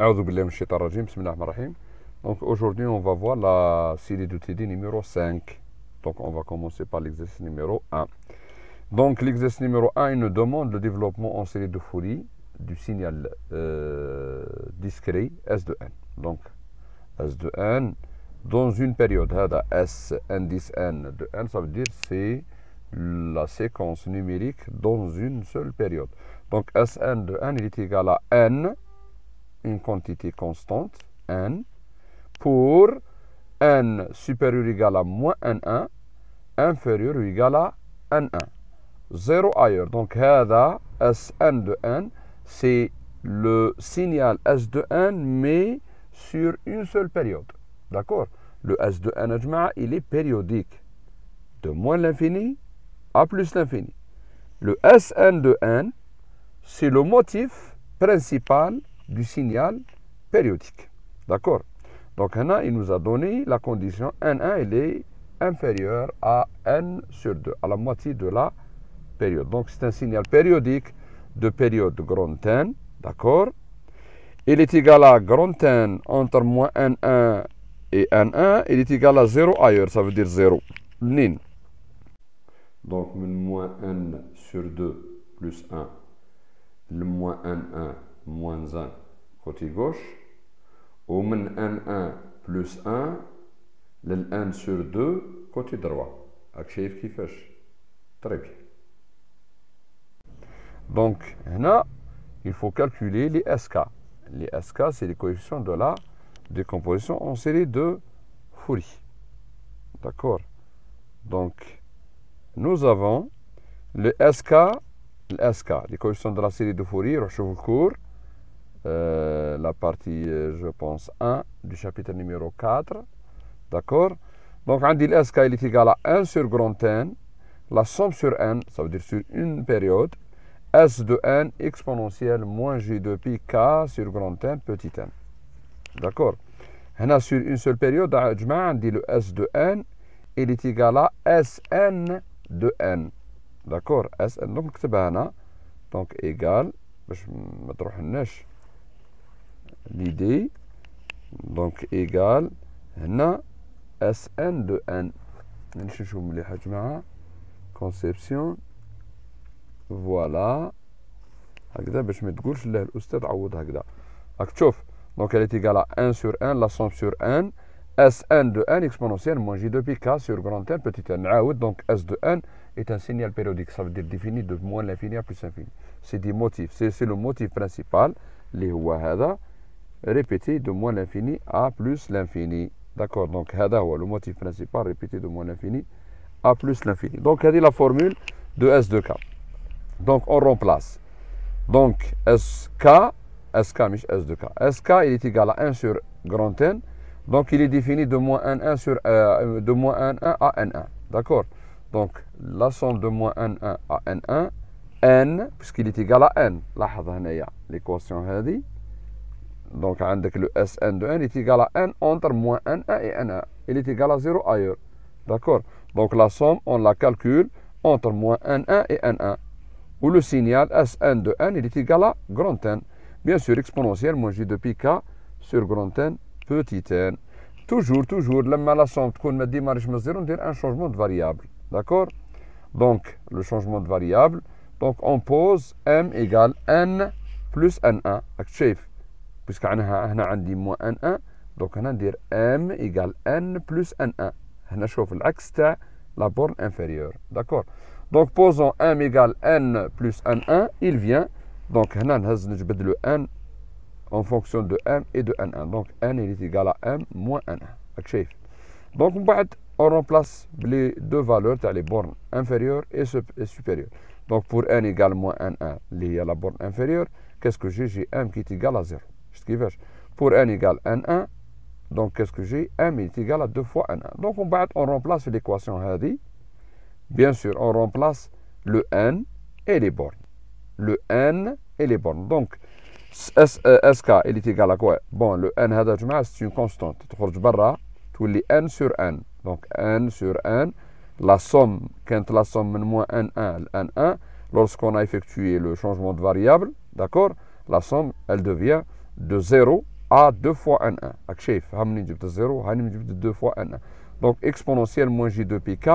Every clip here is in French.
Donc aujourd'hui, on va voir la série d'outils numéro 5. Donc on va commencer par l'exercice numéro 1. Donc l'exercice numéro 1, il nous demande le développement en série de Fourier du signal euh, discret S de n. Donc S de n dans une période. S indice n de n, ça veut dire c'est la séquence numérique dans une seule période. Donc Sn de n, est égal à n une quantité constante, n, pour n supérieur ou égal à moins n1, inférieur ou égal à n1. 0 ailleurs. Donc, هذا Sn de n, c'est le signal S de n, mais sur une seule période. D'accord Le S de n, il est périodique. De moins l'infini à plus l'infini. Le Sn de n, c'est le motif principal du signal périodique. D'accord Donc, là, il nous a donné la condition N1, il est inférieur à N sur 2, à la moitié de la période. Donc, c'est un signal périodique de période grande N, d'accord Il est égal à grande N entre moins N1 et N1, il est égal à 0 ailleurs, ça veut dire 0. Nin. Donc, moins N sur 2 plus 1, le moins N1 moins 1 côté gauche. ou men 1 plus 1 لل 1 sur 2 côté droit. راك شايف كيفاش très bien donc il faut calculer les SK. Les SK, c'est les coefficients de la décomposition en série de Fourier. D'accord Donc, nous avons le SK, le SK, les coefficients de la série de Fourier, je euh, la partie, euh, je pense, 1 du chapitre numéro 4. D'accord Donc, on dit SK est égal à 1 sur grand N, la somme sur N, ça veut dire sur une période, S de N exponentielle moins J de pi K sur grand N petit n. D'accord On a sur une seule période, on dit le S de N, il est égal à Sn de N. D'accord Sn, donc, c'est hein Donc, égal, je un neige l'idée donc égale هنا Sn de n conception voilà donc elle est égale à 1 sur 1 la somme sur n Sn de n exponentielle moins j de pi k sur grand n petit n donc S de n est un signal périodique ça veut dire défini de moins l'infini à plus l'infini c'est des motifs c'est le motif principal Les هو répéter de moins l'infini à plus l'infini. D'accord Donc, le motif principal, répété de moins l'infini à plus l'infini. Donc, elle dit la formule de S2K. Donc, on remplace. Donc, SK, SK, S2K. SK, il est égal à 1 sur grand N. Donc, il est défini de moins 1, 1 sur, euh, moins 1, 1 à N1. D'accord Donc, la somme de moins 1, 1 à N1, N, puisqu'il est égal à N. L'équation, elle dit. Donc, le Sn de n est égal à n entre moins n1 et n1. Il est égal à 0 ailleurs. D'accord Donc, la somme, on la calcule entre moins n1 et n1. Ou le signal Sn de n il est égal à grand n. Bien sûr, exponentielle moins j de pi k sur grand n, petit n. Toujours, toujours, la somme de démarrage on dit un changement de variable. D'accord Donc, le changement de variable. Donc, on pose m égale n plus n1 puisque -n1 donc on a dire m égale n plus n1 on a chauffé la borne inférieure d'accord donc posons m égale n plus n1 il vient donc on a le n en fonction de m et de n1 donc n est égal à m moins n1 donc on on remplace les deux valeurs les bornes inférieures et supérieures donc pour n égale moins n1 il y a la borne inférieure qu'est-ce que j'ai j'ai m qui est égal à 0 pour n égale n1, donc qu'est-ce que j'ai m est égal à 2 fois n1. Donc on remplace l'équation Bien sûr, on remplace le n et les bornes. Le n et les bornes. Donc, euh, SK, est égal à quoi Bon, le n c'est une constante. Donc, n sur n, la somme, quand la somme moins n1, n1, lorsqu'on a effectué le changement de variable, d'accord, la somme, elle devient de 0 à 2 fois n 1. Donc, 2 fois Donc, exponentielle moins j 2 pk,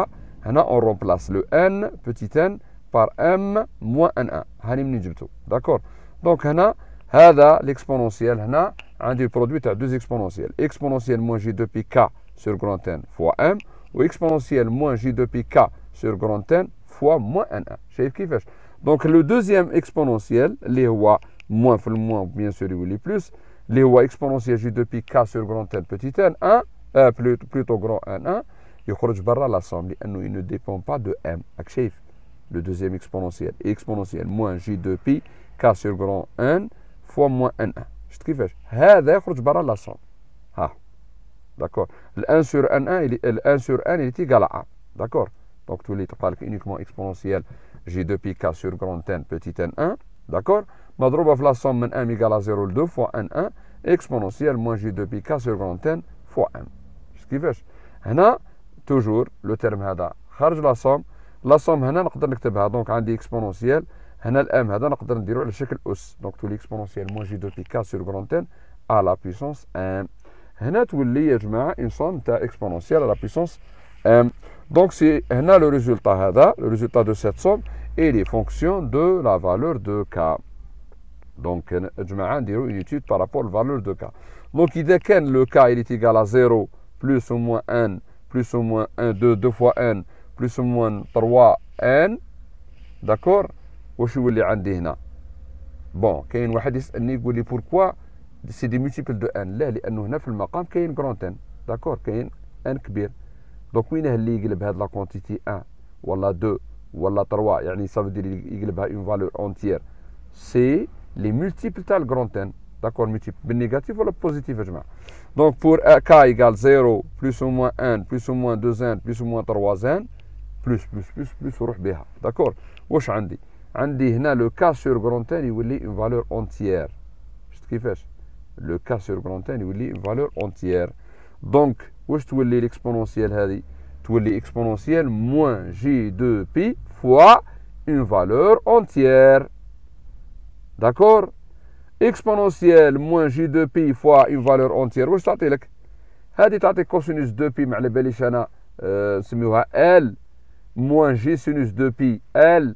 on remplace le n, petit n, par m moins n 1. D'accord Donc, هنا هذا l'exponentielle هنا عندي produit تاع deux exponentielles. Exponentielle moins j 2 pk sur grand n fois m ou exponentielle moins j 2 pk sur grand n fois moins n 1. Donc, le deuxième exponentielle, les rois, moins le moins, bien sûr, il est plus. Les voies exponentielles 2 pi k sur grand n petit n, 1, euh, plutôt, grand n, 1, il ne dépend pas de m. Le deuxième exponentiel exponentiel moins j 2 pi k sur grand n fois moins n1. C'est ce qu'il fait. Là, l'assemblée. ne ah, D'accord Le 1 sur n1, il le 1 sur n il est égal à 1. D'accord Donc tous les uniquement exponentiel j 2 pi k sur grand n petit n1. D'accord je vais vous dire la somme de m égale à 0,2 fois n1 exponentielle moins j2pi k sur n fois m. Ce qui fait. dire toujours le terme de la somme. La somme de m, nous pouvons dire que c'est exponentielle. Donc toute l'exponentielle moins j2pi k sur n à la puissance m. Nous pouvons dire que une somme exponentielle à la puissance m. Donc c'est le résultat de cette somme est les fonctions de la valeur de k. Donc, on euh, dira une étude par rapport à la valeur de K. Donc, il le K est égal à 0, plus ou moins 1, plus ou moins 1, 2, 2 fois 1, plus ou moins 3, n. D'accord Qu'est-ce vous j'ai ici Bon, il y a un qui dit pourquoi c'est des multiples de n. Là, parce que dans le il y a un grand n. D'accord Il y a un n. Donc, où est-ce qu'il y a la quantité 1, ou 2, ou 3 Ça veut dire qu'il y a une valeur entière. C'est les multiples tal grand N D'accord, multiple négatif ou le positif. Donc pour k égale 0, plus ou moins 1, plus ou moins 2n, plus ou moins 3n, plus, plus, plus, plus, plus, plus, D'accord Wesh, عندي عندي هنا le k sur grand n يولي une valeur entière. شفت كيفاش Le k sur grand n يولي une valeur entière. Donc, wesh تولي l'exponentielle tu تولي exponentielle moins j 2 pi fois une valeur entière. D'accord Exponentielle moins j 2 pi fois une valeur entière. واش تعطي لك؟ هذه تعطي cosinus 2 pi على باليش انا نسميوها l, moins 2 pi l,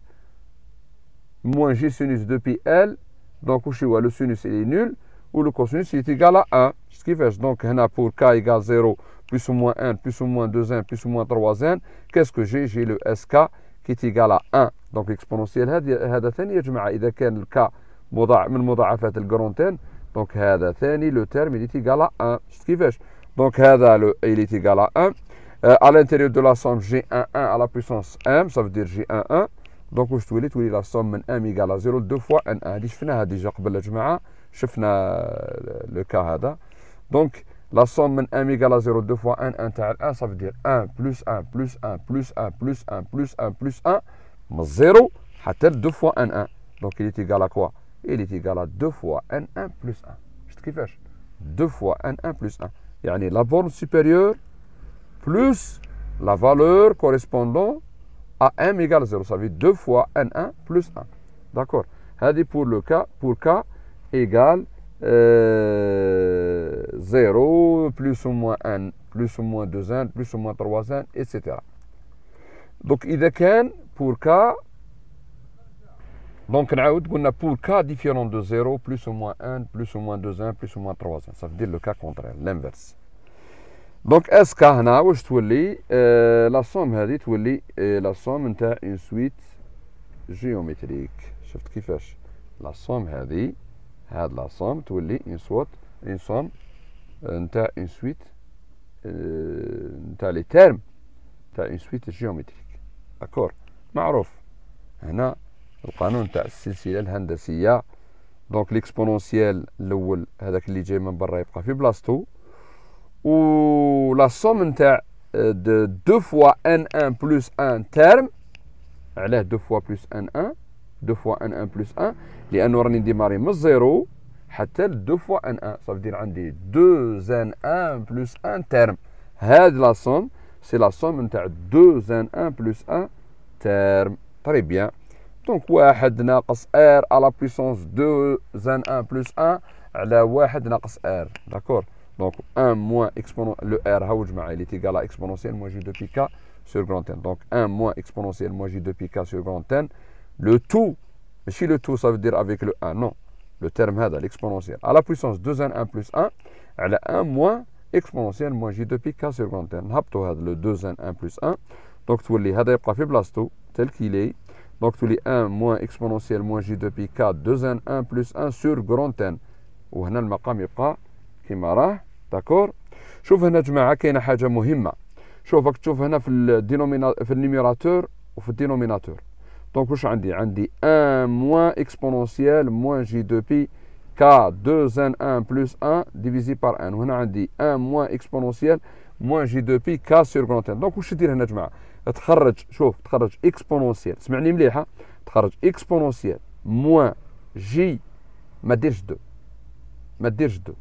moins j, sinus 2 pi l. Donc, le sinus est nul. ou le cosinus est égal à 1. Ce qui fait donc pour k égale 0, plus ou moins 1, plus ou moins 2n, plus ou moins 3n, qu'est-ce que j'ai J'ai le sk qui est égal à 1. Donc exponentielle, هذا ثاني يا جماعة كان donc, le terme est égal à 1. Donc, il est égal à 1. Euh, à l'intérieur de la somme G11 à la puissance M, ça veut dire G11. Donc, la somme de M égale à 0, 2 fois N1. Donc, la somme de M égale à 0, 2 fois N1, ça veut dire 1 plus 1 plus 1 plus 1 plus 1 plus 1 plus 1. 0, ça fois N1. Donc, il est égal à quoi il est égal à 2 fois n1 plus 1. Je te kiffe. 2 fois n1 plus 1. يعني la borne supérieure plus la valeur correspondant à m égale 0. Ça veut dire 2 fois n1 plus 1. D'accord dit pour le cas, pour k égale 0 euh, plus ou moins 1, plus ou moins 2n, plus ou moins 3n, etc. Donc, إذا كان pour k donc, on a pour cas différent de 0, plus ou moins 1, plus ou moins 2, 1, plus ou moins 3, Ça veut dire le cas contraire, l'inverse. Donc, est-ce واش تولي euh, la somme, هذه تولي لا سوم نتاع اون سويت جيومتريك شفت كيفاش لا سوم هذه هاد تولي نتاع سويت نتاع لي القانون تاع السلسله الهندسيه دونك ليكسبونونسيال الاول هذاك اللي جاي من برا يبقى في بلاصتو و لا سوم نتاع دو فوا ان ان بلوس ان تيرم علاه دو فوا بلوس ان ان دو فوا ان ان بلوس ان لانه راني ديماري من الزيرو حتى لدو فوا ان ان صاف دير عندي دو ان ان بلوس ان تيرم هاد لا سوم سي لا سوم نتاع دو ان ان بلوس ان تيرم طري بيان Donc, r à la puissance 2N1 plus 1 la r d'accord Donc, 1-exponentiel, le R, il est égal à l'exponentiel moins J2PK sur grand N. Donc, 1-exponentiel moins J2PK sur grand N. Le tout, si le tout, ça veut dire avec le 1, non. Le terme, l'exponentiel, à la puissance 2N1 plus 1 elle a 1-exponentiel moins J2PK sur grand N. Donc, tu le 2N1 plus 1. Donc, tu vois, il y blasto tel qu'il est, donc tous les 1 moins exponentielle moins j de pi k 2n 1 plus 1 sur grand n وهنا المقام يبقى كما راه داكور شوف هنا جماعه كاينه حاجه que شوفك تشوف هنا في الدينومينا في النيميراتور وفي الدينوميناتور دونك واش عندي عندي 1 moins اكسبونونسيال moins j دو pi k, 2 n 1 plus 1 ديفيزي بار 1 وهنا عندي 1 موان اكسبونونسيال موان جي دو بي سور دونك واش هنا تخرج شوف تخرج اكسبونونسيال سمعني مليحه تخرج اكسبونونسيال موان جي ما ديرش دو ما ديرش دو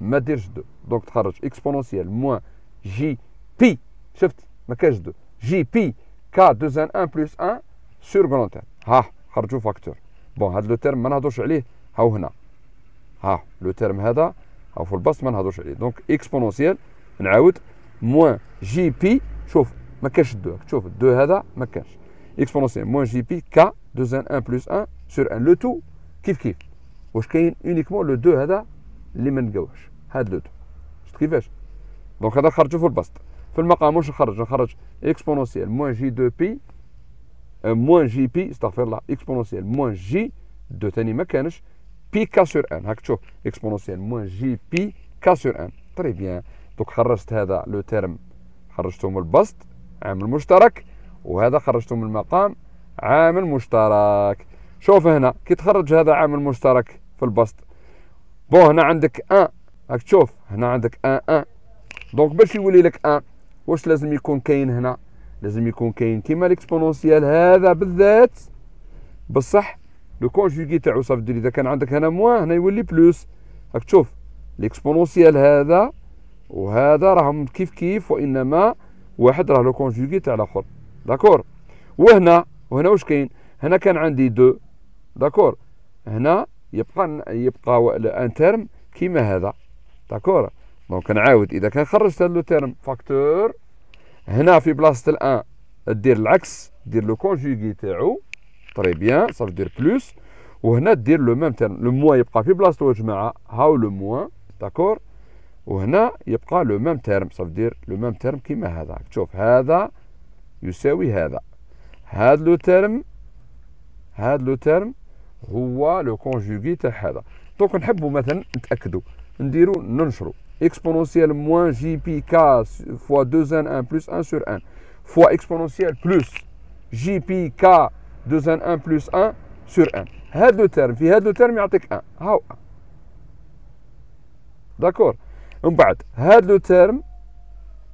ما ديرش دو دونك تخرج اكسبونونسيال موان جي بي شفت ما كاش دو جي بي كا دوزان ان بلس ان سور كونتان ها خرجوا فاكتور بون هاد لو تيرم ما نهضوش عليه هاو هنا ها لو تيرم هذا هاو في البسط ما نهضوش عليه دونك اكسبونونسيال نعاود موان جي بي شوف ما كانش الدو تشوف الدو هذا ما كانش اكسبونسيال موان جي بي كا 2 ان 1 بلس 1 سور ان لو تو كيف كيف واش كاين اونيكمون لو دو هذا اللي ما نلقاوهش هاد لو دو شفت كيفاش دونك هذا نخرجو في البسط في المقام واش نخرج نخرج اكسبونسيال موان جي دو بي موان جي بي استغفر الله اكسبونسيال موان جي دو ثاني ما كانش بي كا سور ان هاك تشوف اكسبونسيال موان جي بي كا سور ان تري بيان دونك خرجت هذا لو تيرم خرجته من البسط عامل مشترك وهذا خرجته من المقام عامل مشترك شوف هنا كي تخرج هذا عامل مشترك في البسط بون هنا عندك ان راك تشوف هنا عندك ان ان دونك باش يولي لك ان واش لازم يكون كاين هنا لازم يكون كاين كيما ليكسبونونسيال هذا بالذات بصح لو كونجوغي تاعو صافي دير اذا كان عندك هنا موان هنا يولي بلوس راك تشوف ليكسبونونسيال هذا وهذا راهم كيف كيف وانما واحد راه لو كونجوغي تاع الاخر داكور وهنا وهنا واش كاين هنا كان عندي دو داكور هنا يبقى يبقى ان تيرم كيما هذا داكور دونك نعاود اذا كان خرجت لو تيرم فاكتور هنا في بلاصه الان دير العكس دير لو كونجوغي تاعو تري بيان صافي دير بلوس وهنا دير لو ميم تيرم لو موان يبقى في بلاصتو يا جماعه هاو لو موان داكور وهنا يبقى لو ميم تيرم صافدير لو ميم تيرم كيما هذا شوف هذا يساوي هذا هاد لو تيرم هاد لو تيرم هو لو كونجوغي تاع هذا دونك نحبوا مثلا نتاكدوا نديروا ننشروا كا فوا دو fois 2n 1 plus 1 فوا 1 بلس جي بي كا 2 ان 1 بلس 1 سور 1 هاد لو تيرم في هاد لو تيرم يعطيك 1 هاو داكور ومن بعد هاد لو تيرم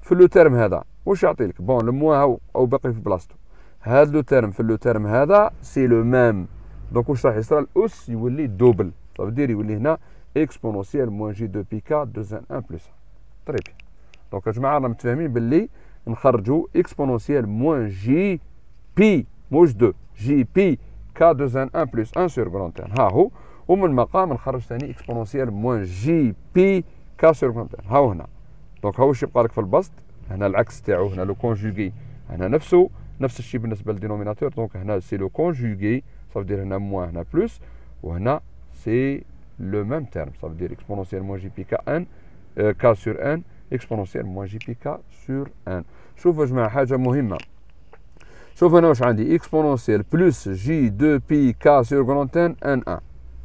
في لو تيرم هذا واش يعطي لك بون لو موان هاو او باقي في بلاصتو هاد لو تيرم في لو تيرم هذا سي لو ميم دونك واش راح يصرى الاس يولي دوبل دير يولي هنا اكسبونونسيال موان جي دو بي كا دو زان ان بلوس تري بيان دونك يا جماعه رانا متفاهمين باللي نخرجوا اكسبونونسيال موان جي بي موش دو جي بي كا دو زان ان بلوس ان سور كرون تيرم ها هو ومن مقام نخرج ثاني اكسبونونسيال موان جي بي كاسر ها هنا دونك هو الشيء بقى في البسط هنا العكس تاعو هنا لو كونجوغي هنا نفسه نفس الشيء بالنسبه للدينوميناتور دونك هنا سي لو كونجوغي صافدير هنا موان هنا بلوس وهنا سي لو ميم تيرم صافدير اكسبونونسيال موان جي بي كا ان كا سور ان اكسبونونسيال موان جي بي كا سور ان شوفوا يا جماعه حاجه مهمه شوف هنا واش عندي اكسبونونسيال بلوس جي دو بي كا سور غرانتان ان ان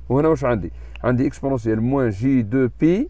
وهنا واش عندي عندي اكسبونونسيال موان جي دو بي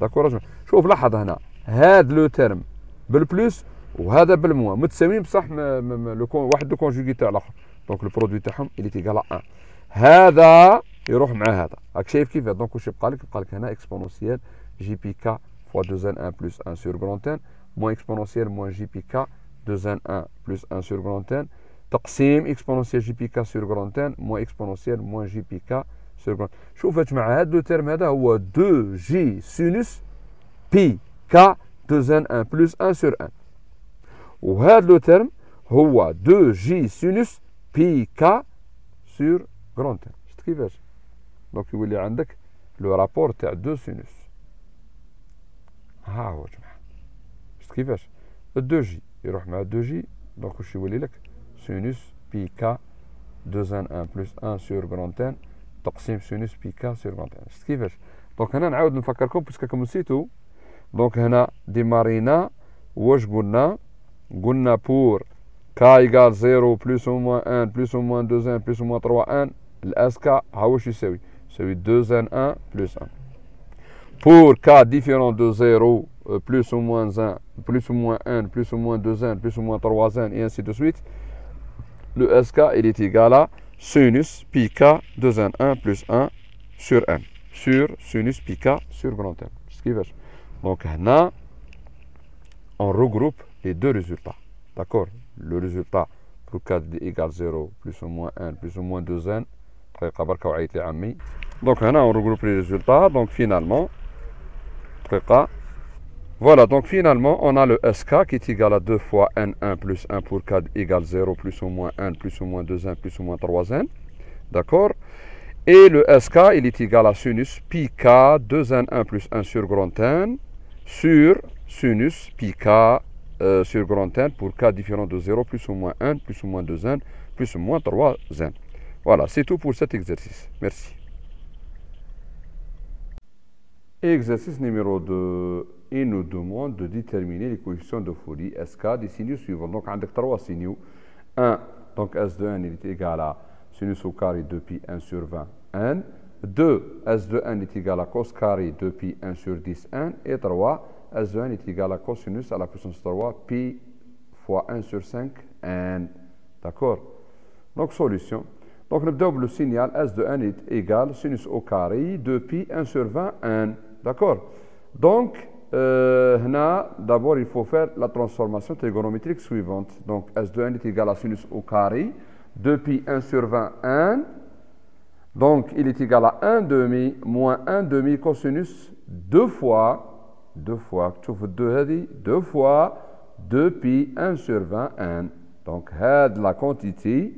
داكور رجل شوف لاحظ هنا هاد لو تيرم بالبلوس وهذا بالموا متساويين بصح واحد لو كونجوغي تاع الاخر دونك البرودوي تاعهم اللي تيقال 1 هذا يروح مع هذا راك شايف كيف دونك واش يبقى لك يبقى لك هنا اكسبونونسيال جي بي كا فوا 2 ان 1 بلس 1 سور كرونتان موان اكسبونونسيال موان جي بي كا 2 ان 1 بلس 1 سور كرونتان تقسيم اكسبونونسيال جي بي كا سور كرونتان موان اكسبونونسيال موان جي بي كا شوف اش مع هاد لو تيرم هذا هو 2 جي سينوس بي كا 2 ان 1 بلس 1 سور 1 وهاد لو تيرم هو 2 جي سينوس بي كا سور كرون تيرم شفت كيفاش دونك يولي عندك لو رابور تاع 2 سينوس ها هو جماعه شفت كيفاش 2 جي يروح مع 2 جي دونك واش يولي لك سينوس بي كا 2 ان 1 بلس 1 سور كرون تيرم Donc, nous avons Donc, des marines pour K égale 0, plus ou moins 1, plus ou moins 2, 1, plus ou moins 3, 1, le SK est égal 2n1 plus 1. Pour K différent de 0, plus ou moins 1, plus ou moins 1, plus ou moins 2, 1, plus ou moins 3, et ainsi de suite, le SK est égal à sinus pi k 2 n 1 plus 1 sur n sur sinus pi k sur grand m. Donc donc on regroupe les deux résultats d'accord le résultat pour d égale 0 plus ou moins 1 plus ou moins 2n donc là, on regroupe les résultats donc finalement voilà, donc finalement, on a le SK qui est égal à 2 fois N1 plus 1 pour K égale 0 plus ou moins 1 plus ou moins 2N plus ou moins 3N. D'accord Et le SK, il est égal à sinus pi K 2N1 plus 1 sur grand N sur sinus pi K euh, sur grand N pour k différent de 0 plus ou moins 1 plus ou moins 2N plus ou moins 3N. Voilà, c'est tout pour cet exercice. Merci. Exercice numéro 2 et nous demande de déterminer les coefficients de Fourier SK des signaux suivants. Donc, on a trois signaux. 1, donc S de n est égal à sinus au carré de pi 1 sur 20 n. 2, S de n est égal à cos carré de pi 1 sur 10 n. Et 3, S de n est égal à cosinus à la puissance 3 pi fois 1 sur 5 n. D'accord Donc, solution. Donc, le double signal S de n est égal à sinus au carré de pi 1 sur 20 n. D'accord Donc, euh, d'abord, il faut faire la transformation trigonométrique suivante. Donc, S2n est égal à sinus au carré. 2pi 1 sur 20, n. Donc, il est égal à 1 demi moins 1 cosinus 2 fois, 2 fois, tu 2 fois 2pi 1 sur 20, n. Donc, la quantité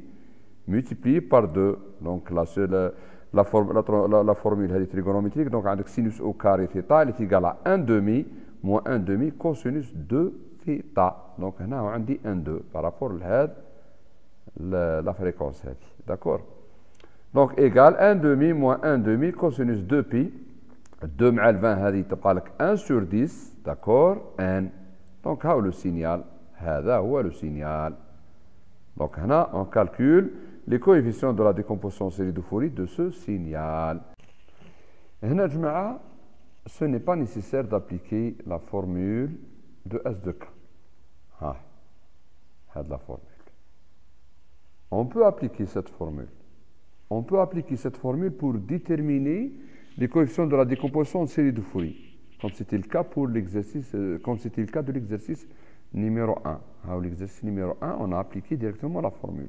multipliée par 2. Donc, la seule la, formule elle trigonométrique, donc avec sinus au carré theta. elle est égale à 1 demi moins 1 demi cosinus 2 theta. Donc on dit 1 2 par rapport à la, fréquence. D'accord Donc égale 1 demi moins 1 demi cosinus 2 pi 2 mal 20 هذه 1 sur 10 D'accord 1 Donc هاو لو signal. هذا هو لو signal. Donc, les coefficients de la décomposition en série de de ce signal. Ce n'est pas nécessaire d'appliquer la formule de S de K. Ah, la formule. On peut appliquer cette formule. On peut appliquer cette formule pour déterminer les coefficients de la décomposition en série de comme c'était le cas pour l'exercice, euh, comme c'était le cas de l'exercice numéro 1. l'exercice numéro 1, on a appliqué directement la formule.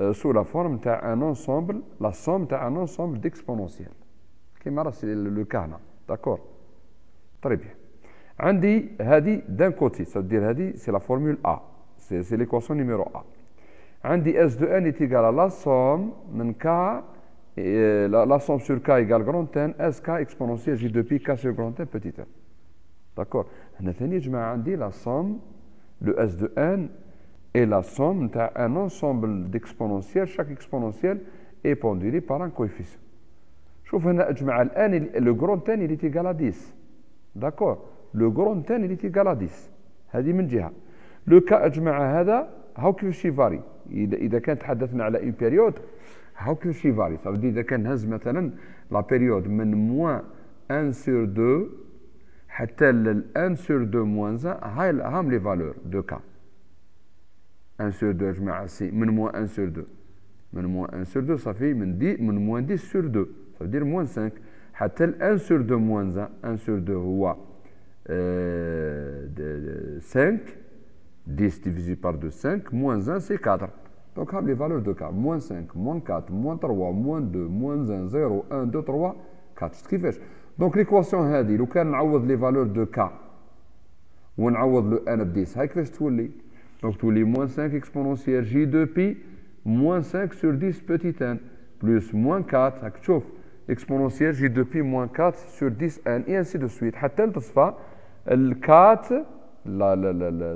Euh, sous la forme un ensemble, la somme un ensemble d'exponentiels. c'est le cas là. D'accord Très bien. Andi, Hadi d'un côté, ça veut dire Hadi, c'est la formule A, c'est l'équation numéro A. dit, S de n est égal à la somme de K, euh, la, somme sur K égale grand N, SK exponentielle J de pi K sur grand N petit n. D'accord On a je mets la somme, le S de n et la somme d'un ensemble d'exponentielles, chaque exponentielle est pondérée par un coefficient. Je trouve que le grand n est égal à 10. D'accord Le grand n est égal à 10. C'est Le cas جهة. لو كا أجمع هذا هاو كيفاش يفاري إذا كان تحدثنا على période, c'est هاو كيفاش يفاري صافي on prend, par exemple, la période de moins 1 sur 2 jusqu'à ل 1 sur 2 moins 1 هاي a les valeurs de cas. 1 sur 2, je mets assis, moins 1 sur 2. moins 1 sur 2, ça fait moins 10 sur 2. Ça veut dire moins 5. 1 sur 2 moins 1. 1 sur 2 هو 5. 10 divisé par 2, 5. Moins 1, c'est 4. Donc, les valeurs de K. Moins 5, moins 4, moins 3, moins 2, moins 1, 0, 1, 2, 3, 4. Donc, l'équation est là. لو كان نعوض les valeurs de k. ونعوض لو ان le 10 هاي 10, تولي؟ donc tous les moins 5 exponentiels j 2 pi, moins 5 sur 10 petit n, plus moins 4, actuf, exponentielle j 2 pi moins 4 sur 10 n, et ainsi de suite. حتى 4,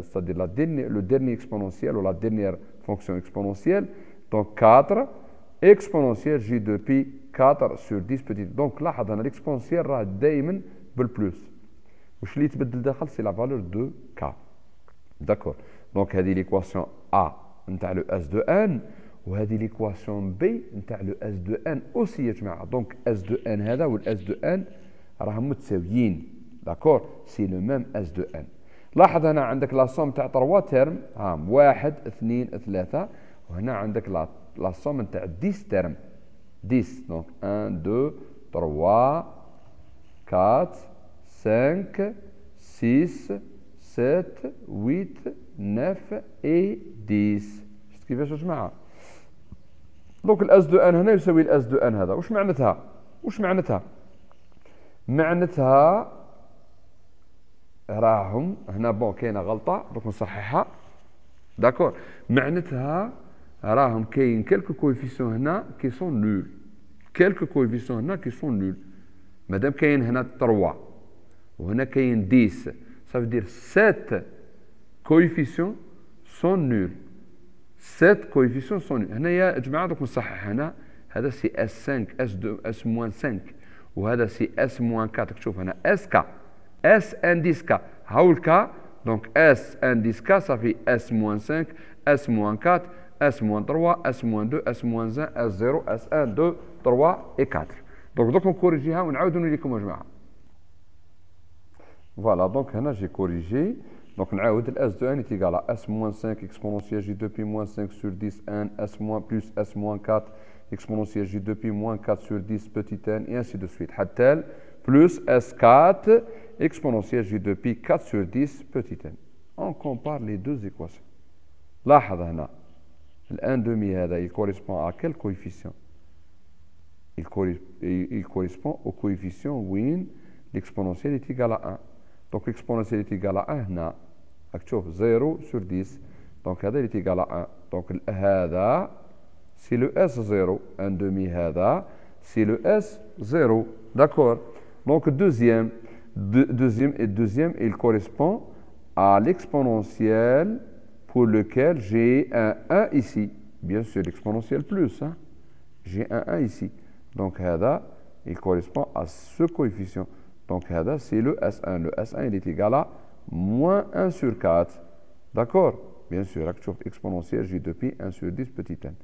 c'est-à-dire le dernier exponentiel ou la dernière fonction exponentielle, donc 4 exponentielle j 2 pi 4 sur 10 petit. Donc là, l'exponentiel a l'exponentielle راه plus. بالبلوس. وش اللي يتبدل داخل سي لا فالور دو دونك هذه ليكواسيون ا نتاع لو اس دو ان وهذه ليكواسيون بي نتاع لو اس دو ان اوسي يا جماعه دونك اس دو ان هذا والاس دو ان راهم متساويين داكور سي لو ميم اس دو ان لاحظ هنا عندك لا سوم تاع 3 ترم هام واحد اثنين ثلاثة وهنا عندك لا لا سوم نتاع 10 ترم 10 دونك 1 2 3 4 5 6 7 8 9 اي 10 شفت كيفاش يا جماعه دونك الاس دو ان هنا يساوي الاس دو ان هذا واش معناتها واش معناتها معناتها راهم هنا بون كاينه غلطه دوك نصححها داكور معناتها راهم كاين كيلكو كويفيسيون هنا كي سون نول كيلكو كويفيسيون هنا كي سون نول مادام كاين هنا 3 وهنا كاين 10 Ça veut dire 7 coefficients sont nuls. 7 coefficients sont nuls. هنا يا جماعة دوك نصحح هنا هذا سي اس 5 اس 2 اس موان 5 وهذا سي اس موان 4 تشوف هنا اس كا اس انديس كا هاو الكا دونك اس انديس كا صافي اس موان 5 اس موان 4 اس موان 3 اس موان 2 اس موان 1 اس 0 اس 1 2 3 اي 4 دونك دوك نكوريجيها ونعاودوا نوليكم يا جماعه Voilà, donc j'ai corrigé. Donc on a S de n est égal à S moins 5 exponentielle J2 pi moins 5 sur 10 n, S moins plus S moins 4 exponentielle J2 pi moins 4 sur 10 petit n et ainsi de suite. Hattel plus S4 exponentielle J2 pi 4 sur 10 petit n. On compare les deux équations. Là, الان demi, il correspond à quel coefficient il correspond au coefficient win. l'exponentielle est égal à 1 donc est égale à 1 là. 0 sur 10 Donc, هذا est égal à 1 Donc, c'est le le S 0 1 demi, هذا C'est le S 0 D'accord Donc, deuxième. Deuxième et deuxième il correspond à l'exponentielle pour lequel j'ai un 1 ici bien sûr l'exponentielle plus hein. j'ai un 1 ici donc il correspond à ce coefficient donc, c'est le S1. Le S1, est égal à moins 1 sur 4. D'accord Bien sûr, actuellement exponentielle J 2 pi 1 sur 10 petit n.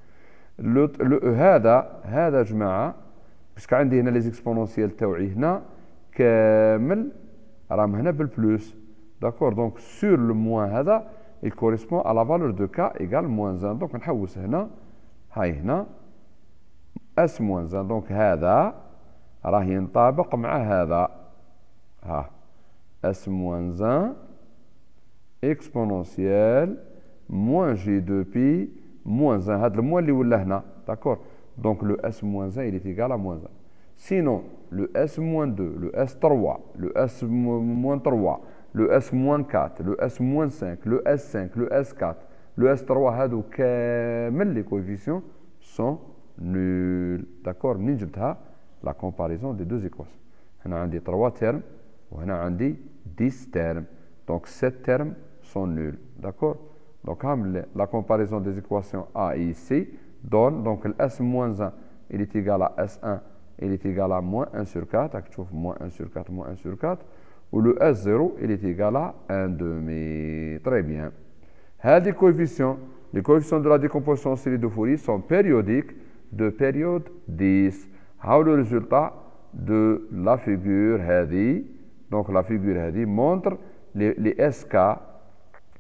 Le, le هذا هذا جماعة باسكو عندي هنا لي زيكسبونونسيال تاوعي هنا كامل راهم هنا بالبلوس D'accord Donc, sur le moins, هذا il correspond à la valeur de k égale moins 1 Donc, نحوس هنا هاي هنا S moins 1 Donc هذا راه ينطابق مع هذا ah, S-1 exponentielle moins G2pi moins 1. donc le s 1 il est égal à moins 1 sinon le s 2 le s 3 le s 3 le s 4 le s 5 le s 5 le s 4 le s 3 هادو les les coefficients sont nuls d'accord la la la comparaison des deux équations un des trois termes a عندي 10 termes donc 7 termes sont nuls d'accord donc la comparaison des équations A et C donne donc S-1 il est égal à S1 il est égal à moins 1 sur 4 donc tu moins 1 sur 4 moins 1 sur 4 ou le S0 il est égal à 1 demi très bien les coefficients les coefficients de la décomposition en série de Fourier sont périodiques de période 10 How le résultat de la figure هذه donc la figure montre les, SK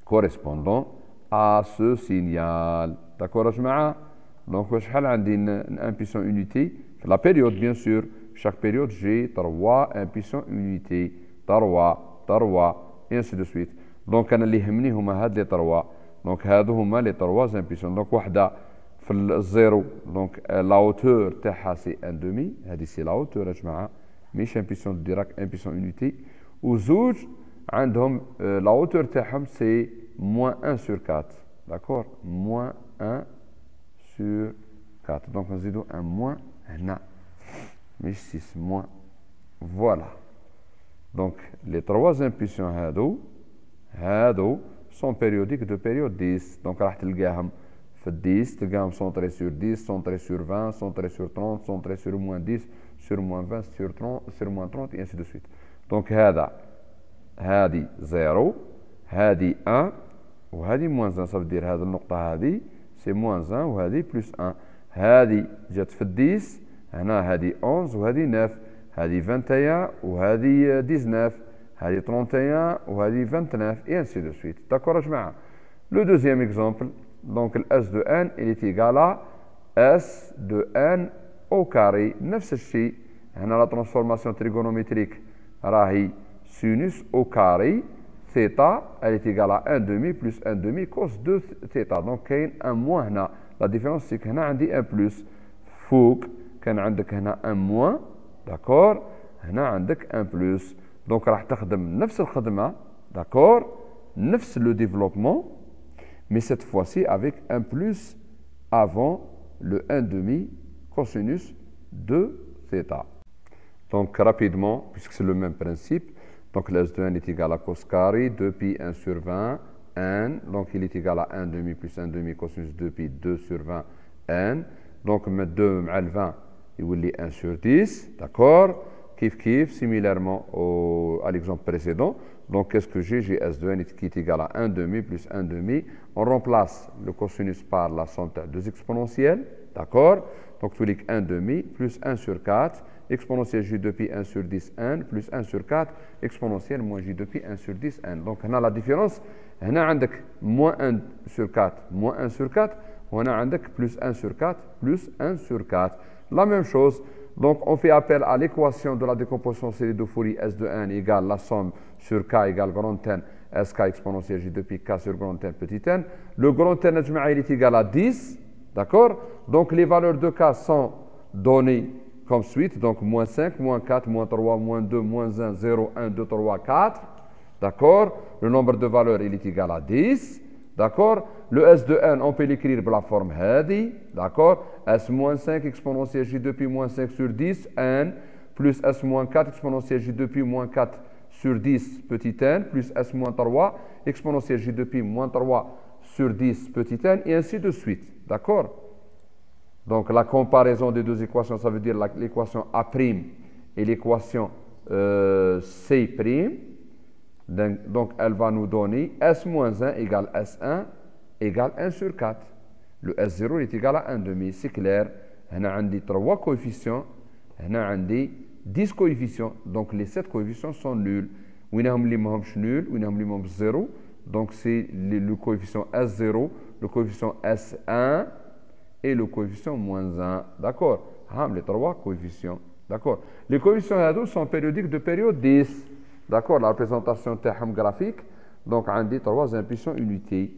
correspondant à ce signal. D'accord, Ajma'a Donc, شحال une unité La période, bien sûr. Chaque période, j'ai trois puissance unité. trois, trois, et ainsi de suite. Donc, les trois. Donc, Donc, Donc, euh, la hauteur تاعها un demi, c'est la hauteur, Miche impulsion de Dirac, impulsion unité. Ou zouj, la hauteur de terre, c'est moins 1 sur 4. D'accord Moins 1 sur 4. Donc, on a dit un moins 1. Miche 6, moins. Voilà. Donc, les trois impulsions sont périodiques de période 10. Donc, on a dit 10. c'est 10, c'est centré sur 10, centré sur 20, centré sur 30, centré sur moins 10 sur moins 20 sur 30 moins 30 et ainsi de suite donc هذا هذه 0 هذه 1 c'est moins 1 ça veut dire هذه النقطة هذه c'est moins 1 dit plus 1 هذه جات 10 هنا هذه 11 dit 9 هذه 21 dit 19 هذه 31 وهذه 29 et ainsi de suite d'accord le deuxième exemple donc le S de n il est égal à S de n au carré 9, c'est la transformation trigonométrique raï sinus au carré theta, elle est égale à 1,5 plus 1,5, cos 2, theta. Donc, il y a un moins. La différence, c'est qu'il y a un plus. Il y a un moins. D'accord Il y a un plus. Donc, il y a un D'accord 9, c'est le développement. Mais cette fois-ci, avec un plus avant le 1,5 cosinus de θ. Donc rapidement, puisque c'est le même principe, donc s 2 n est égal à cos carré, 2pi 1 sur 20, n, donc il est égal à 1 demi plus 1 demi cosinus 2pi 2 sur 20, n. Donc 2 mal 20, il est 1 sur 10, d'accord Kif kif, similairement au, à l'exemple précédent. Donc qu'est-ce que j'ai J'ai s 2 n qui est égal à 1 demi plus 1 demi. On remplace le cosinus par la somme de 2 exponentielles, d'accord donc, tu lis 1 demi plus 1 sur 4, exponentielle j de pi 1 sur 10, 1, plus 1 sur 4, exponentielle moins j de pi 1 sur 10, 1. Donc, on a la différence. On a moins 1 sur 4, moins 1 sur 4. On a plus 1 sur 4, plus 1 sur 4. La même chose. Donc, on fait appel à l'équation de la décomposition série de Fourier S de n égale la somme sur K égale grand N, SK exponentielle J de pi K sur grand N petit n. Le grand N, égal à 10. D'accord Donc les valeurs de k sont données comme suite, donc moins 5, moins 4, moins 3, moins 2, moins 1, 0, 1, 2, 3, 4. D'accord Le nombre de valeurs, il est égal à 10. D'accord Le S de n, on peut l'écrire de la forme hadi. D'accord S moins 5 exponentielle j de pi moins 5 sur 10, n, plus S moins 4 exponentielle j de pi moins 4 sur 10, petit n, plus S moins 3 exponentielle j de pi moins 3 sur 10, petit n, et ainsi de suite. D'accord Donc la comparaison des deux équations, ça veut dire l'équation A' et l'équation euh, C'. Donc elle va nous donner S-1 égale S1 égale 1 sur 4. Le S0 est égal à 1 demi, c'est clair. On a 3 coefficients, on a 10 coefficients, donc les 7 coefficients sont nuls. Ou ils nuls, un ils 0, donc c'est le coefficient S0 le coefficient S1 et le coefficient moins 1. D'accord Les trois coefficients. D'accord Les coefficients à sont périodiques de période 10. D'accord La représentation graphique. Donc, on dit trois impulsions unités.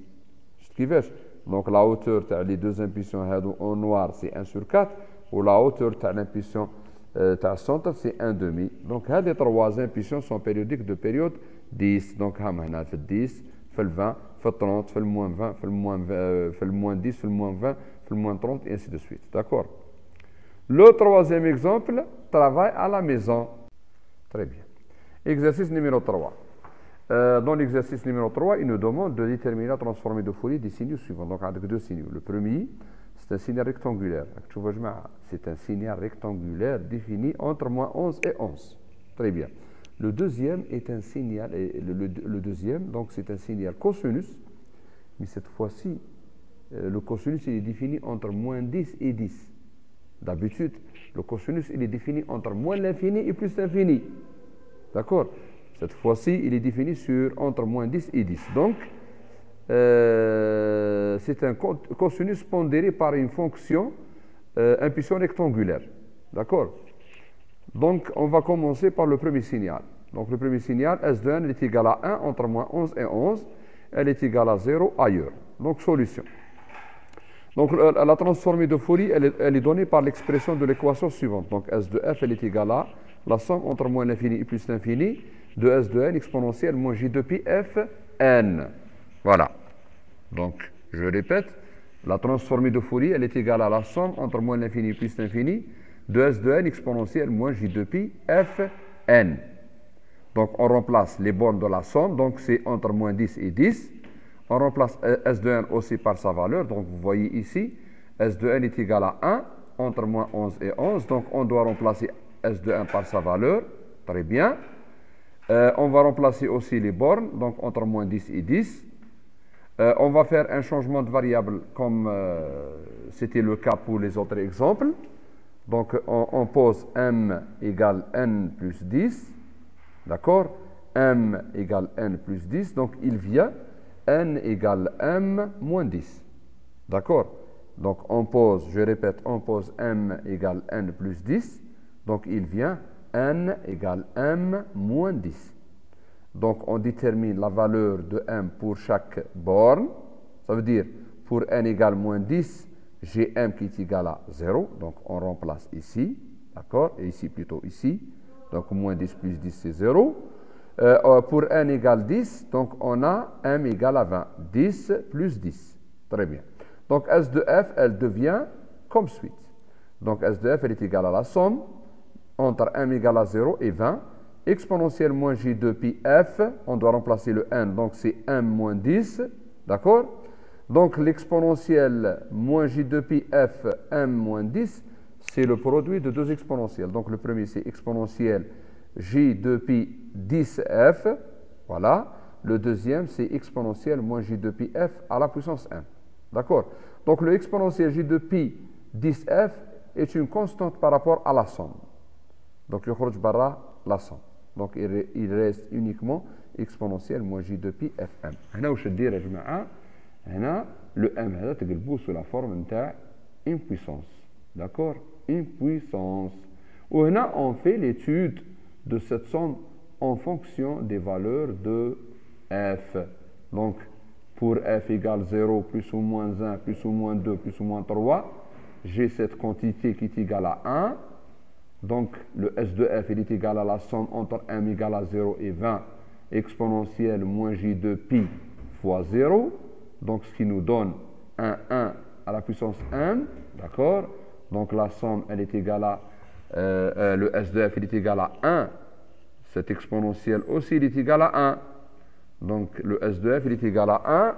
Donc, la hauteur, les deux impulsions en noir, c'est 1 sur 4. Ou la hauteur, l'impulsion تاع euh, centre, c'est 1 donc Donc, trois trois sont sont périodiques de période 10 Donc, on a fait 10 fait 20 fait 30, le moins 20, moins, 10, le moins 20, euh, le moins 30, et ainsi de suite. D'accord Le troisième exemple, travail à la maison. Très bien. Exercice numéro 3. Euh, dans l'exercice numéro 3, il nous demande de déterminer la transformée de Fourier des signes suivants. Donc, avec deux signaux. Le premier, c'est un signe rectangulaire. C'est un signe rectangulaire défini entre moins 11 et 11. Très bien. Le deuxième est un signal, le, deuxième, donc c'est un signal cosinus, mais cette fois-ci, euh, le cosinus est défini entre moins 10 et 10. D'habitude, le cosinus il est défini entre moins l'infini et plus l'infini. D'accord Cette fois-ci, il est défini sur entre moins 10 et 10. Donc, euh, c'est un cosinus pondéré par une fonction euh, impulsion rectangulaire. D'accord Donc, on va commencer par le premier signal. Donc le premier signal, s de n est égal à 1 entre moins 11 et 11. Elle est égale à 0 ailleurs. Donc solution. Donc la, transformée de Fourier, elle est, donnée par l'expression de l'équation suivante. Donc S de f, elle est égale à la somme entre moins l'infini et plus l'infini de S de n exponentielle moins J de pi f n. Voilà. Donc je répète, la transformée de Fourier, elle est égale à la somme entre moins l'infini et plus l'infini de S de n exponentielle moins J de pi f n. Donc on remplace les bornes de la somme, donc c'est entre moins 10 et 10. On remplace euh, S de n aussi par sa valeur, donc vous voyez ici, S de n est égal à 1, entre moins 11 et 11, donc on doit remplacer S de n par sa valeur, très bien. Euh, on va remplacer aussi les bornes, donc entre moins 10 et 10. Euh, on va faire un changement de variable comme c'était le cas pour les autres exemples. Donc on, on pose m égale n plus 10 D'accord M égale N plus 10, donc il vient N égale M moins 10. D'accord Donc on pose, je répète, on pose M égale N plus 10, donc il vient N égale M moins 10. Donc on détermine la valeur de M pour chaque borne, ça veut dire pour N égale moins 10, j'ai M qui est égal à 0, donc on remplace ici, d'accord Et ici plutôt ici. Donc moins 10 plus 10, c'est 0. Euh, euh, pour n égale 10, donc on a m égale à 20. 10 plus 10. Très bien. Donc S de F, elle devient comme suite. Donc S de F, elle est égale à la somme entre m égale à 0 et 20. Exponentielle moins J 2 pi F, on doit remplacer le n, donc c'est m moins 10. D'accord Donc l'exponentielle moins J 2 pi F, m moins 10, c'est le produit de deux exponentielles. Donc le premier, c'est exponentielle j 2 pi 10f, voilà. Le deuxième, c'est exponentiel moins j 2 pi f à la puissance 1. D'accord Donc le exponentielle j 2 pi 10f est une constante par rapport à la somme. Donc le barra, la somme. Donc il, reste uniquement exponentielle moins j 2 pi fm. هنا واش دير يا جماعه le m, est le sous la forme de une puissance. D'accord impuissance. a en fait l'étude de cette somme en fonction des valeurs de f. Donc, pour f égale 0, plus ou moins 1, plus ou moins 2, plus ou moins 3, j'ai cette quantité qui est égale à 1. Donc, le S de f il est égal à la somme entre m égale à 0 et 20 exponentielle moins j de pi fois 0. Donc, ce qui nous donne 1, 1 à la puissance n, d'accord donc la somme, elle est égale à, euh, euh, le S2F, il est égal à 1. Cet exponentielle aussi, il est égal à 1. Donc le S2F, il est égal à 1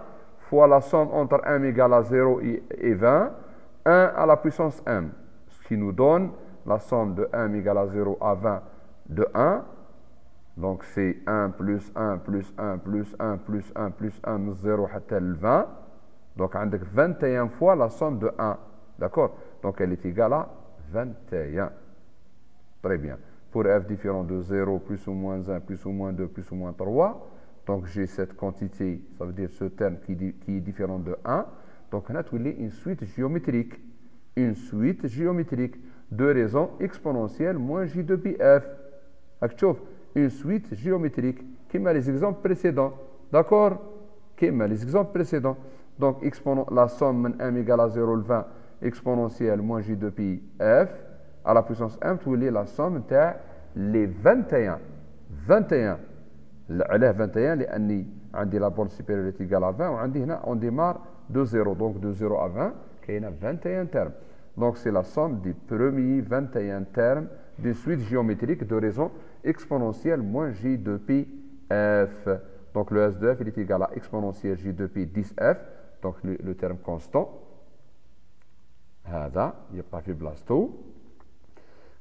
fois la somme entre m égale à 0 et 20, 1 à la puissance m, ce qui nous donne la somme de 1 égale à 0 à 20 de 1. Donc c'est 1 plus 1 plus 1 plus 1 plus 1 plus 1 0 à 20. Donc on 21 fois la somme de 1. D'accord donc elle est égale à 21. Très bien. Pour f différent de 0, plus ou moins 1, plus ou moins 2, plus ou moins 3, donc j'ai cette quantité, ça veut dire ce terme qui, est différent de 1. Donc on a trouvé une suite géométrique. Une suite géométrique Deux raisons exponentielle moins j de pi f. Une suite géométrique qui met les exemples précédents. D'accord Qui met les exemples précédents. Donc la somme m égale à 0, le 20 exponentielle moins j 2 pi f à la puissance m est la somme تاع les 21 21 علاه 21 la borne supérieure est égale à 20 On dit on démarre de 0 donc de 0 à 20 a 21 termes donc c'est la somme des premiers 21 termes d'une suite géométrique de raison exponentielle moins j 2 pi f donc le s de f est égal à exponentielle j 2 pi 10f donc le terme constant a pas في blasto.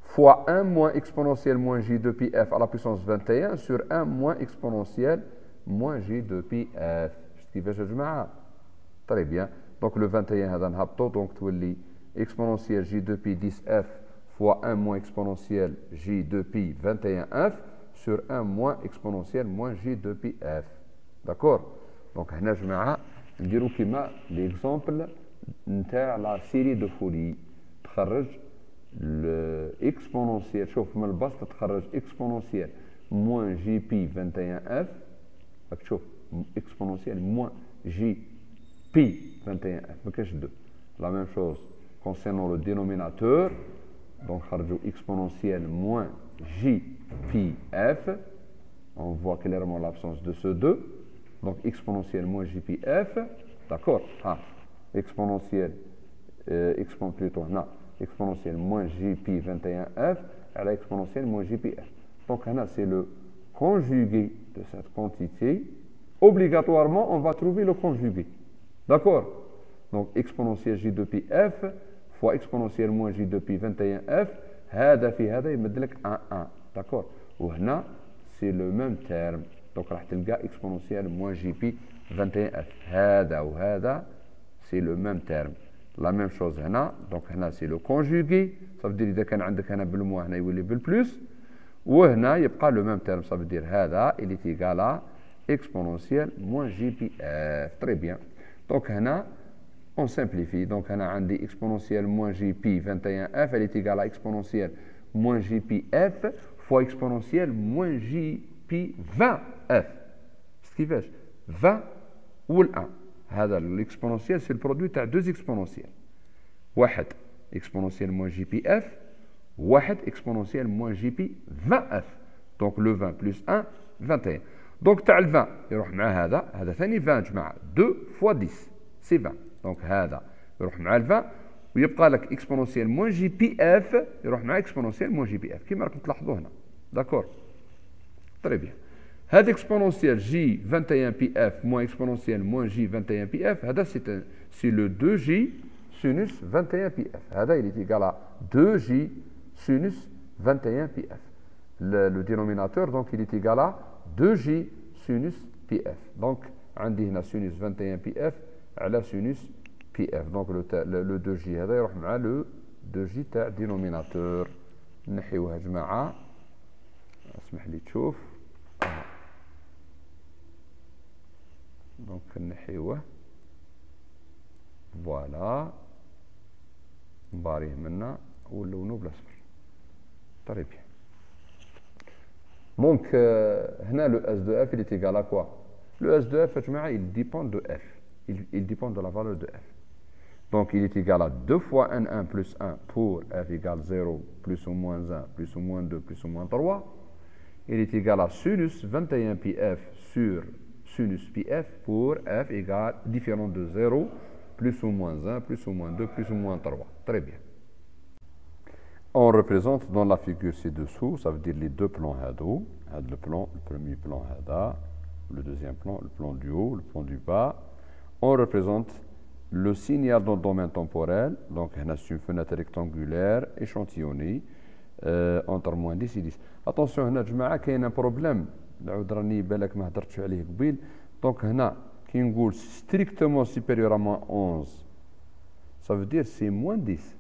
fois 1 moins exponentielle moins j 2 pi f à la puissance 21 sur 1 moins exponentielle moins j 2 pi f كيفاش يا جماعه très bien donc le 21 هذا نهبطو donc تولي exponentielle j 2 pi 10 f fois 1 moins exponentielle j 2 pi 21 f sur 1 moins exponentielle moins j 2 pi f d'accord donc هنا جماعه نديرو كيما l'exemple la série la série de تخرج le شوف من البسط تخرج اكسبونونسيال 21 f exponentielle moins moins pi 21 f la même 2 La même chose concernant le dénominateur donc خرجوا exponentielle moins j pi f on voit clairement l'absence de ce 2 donc exponentielle moins j pi f d'accord ah exponentielle euh, exponentielle moins pi 21f à exponentielle moins f. Donc là, c'est le conjugué de cette quantité. Obligatoirement, on va trouver le conjugué. D'accord Donc exponentielle j 2 pi f fois exponentielle moins j de pi 21f, هذا في هذا يمدلك 1. 1 1 là, وهنا le le même terme donc راح تلقى moins 21 f هذا وهذا c'est le même terme. La même chose هنا donc هنا c'est le conjugué ça veut dire que un إذا كان عندك هنا بالموا هنا ou بالبلوس a يبقى le même terme, ça veut dire que il est égal à exponentielle moins jpi f très bien donc هنا on simplifie donc on dit exponentielle moins jpi 21f elle est égale à exponentielle moins jpi f fois exponentielle moins jpi 20f ce qui fait 20 ou 1 L'exponentiel, c'est le produit de deux exponentiels. Exponentiel moins JPF, exponentiel moins JP20F. Donc le 20 plus 1, 21. Donc le 20, il y 20, 2 fois 10, c'est 20. Donc il y a 20. Il y a exponentiel moins JPF, il y a exponentiel moins JPF. Qui est-ce que tu D'accord Très bien. L'exponentiel j 21 pi f moins exponentiel moins j 21 pi c'est le 2j sinus 21 pi f il est égal à 2j sinus 21 pf le, dénominateur donc il est égal à 2j sinus pi donc on a sinus 21 pf f a sinus pi donc le, le, 2j c'est le 2j dénominateur donc نحيوه فوالا 2 منا بالاصفر طري بيان دونك هنا لو اس دو il est égal à quoi le s de f il dépend de f il, il dépend de la valeur de f Donc il est égal à 2 fois n1 plus 1 pour f égale 0 plus ou moins 1 plus ou moins 2 plus ou moins 3. Il est égal à sinus 21 pi f sur sinus pi f pour f égale différent de 0, plus ou moins 1, plus ou moins 2, plus ou moins 3. Très bien. On représente dans la figure ci-dessous, ça veut dire les deux plans hado, hein, le plan, le premier plan hada, le deuxième plan, le plan du haut, le plan du bas. On représente le signal dans le domaine temporel, donc on a une fenêtre rectangulaire échantillonnée euh, entre moins 10 et 10. Attention, on a un problème. Donc, nous avons un dit strictement supérieur à 11, ça veut dire que c'est moins 10.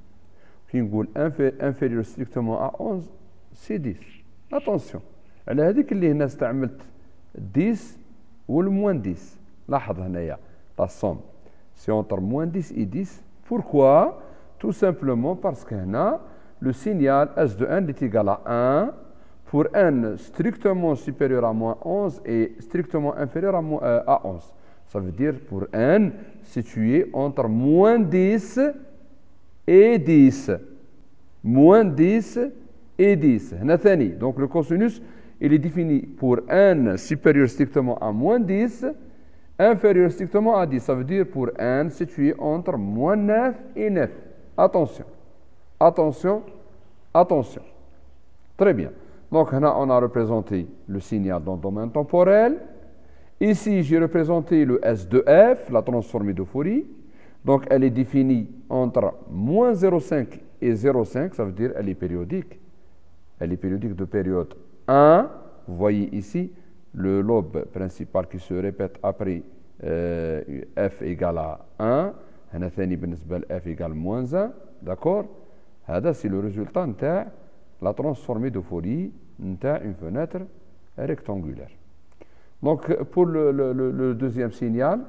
Un dit inférieur strictement à 11, c'est 10. Attention, Elle a dit que nous avons 10 ou le moins 10. La somme, c'est entre moins 10 et 10. Pourquoi Tout simplement parce que le signal S de 1 est égal à 1 pour n strictement supérieur à moins 11 et strictement inférieur à, moins, 11. Euh, Ça veut dire pour n situé entre moins 10 et 10. Moins 10 et 10. Donc le cosinus, il est défini pour n supérieur strictement à moins 10, inférieur strictement à 10. Ça veut dire pour n situé entre moins 9 et 9. Attention, attention, attention. Très bien. Donc là, on a représenté le signal dans le domaine temporel. Ici, j'ai représenté le S2F, la transformée de Fourier. Donc elle est définie entre moins 0,5 et 0,5, ça veut dire elle est périodique. Elle est périodique de période 1. Vous voyez ici le lobe principal qui se répète après euh, f égale à 1. f égale moins 1 d'accord c'est le résultat l'a transformée de folie une fenêtre rectangulaire. Donc pour le, deuxième signal,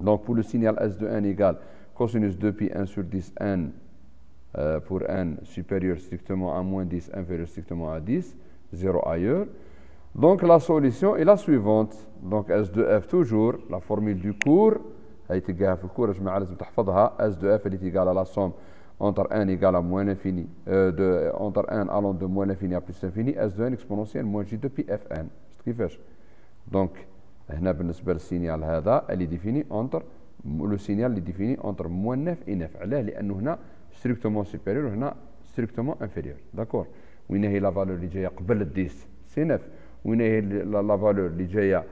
donc pour le signal S de n égale cosinus 2pi 1 sur 10 n euh, pour n supérieur strictement à moins 10, inférieur strictement à 10, 0 ailleurs. Donc la solution est la suivante. Donc S de f toujours, la formule du cours, S de f est égale à la somme entre 1 euh, allant de moins l'infini à plus l'infini, S de n exponentielle moins j de pi fn. C'est ce fait. Donc, le signal est défini entre, moins 9 et 9. Là, il est strictement supérieur, il strictement inférieur. D'accord Où la valeur qui est plus de 10, c'est 9. Où la valeur qui est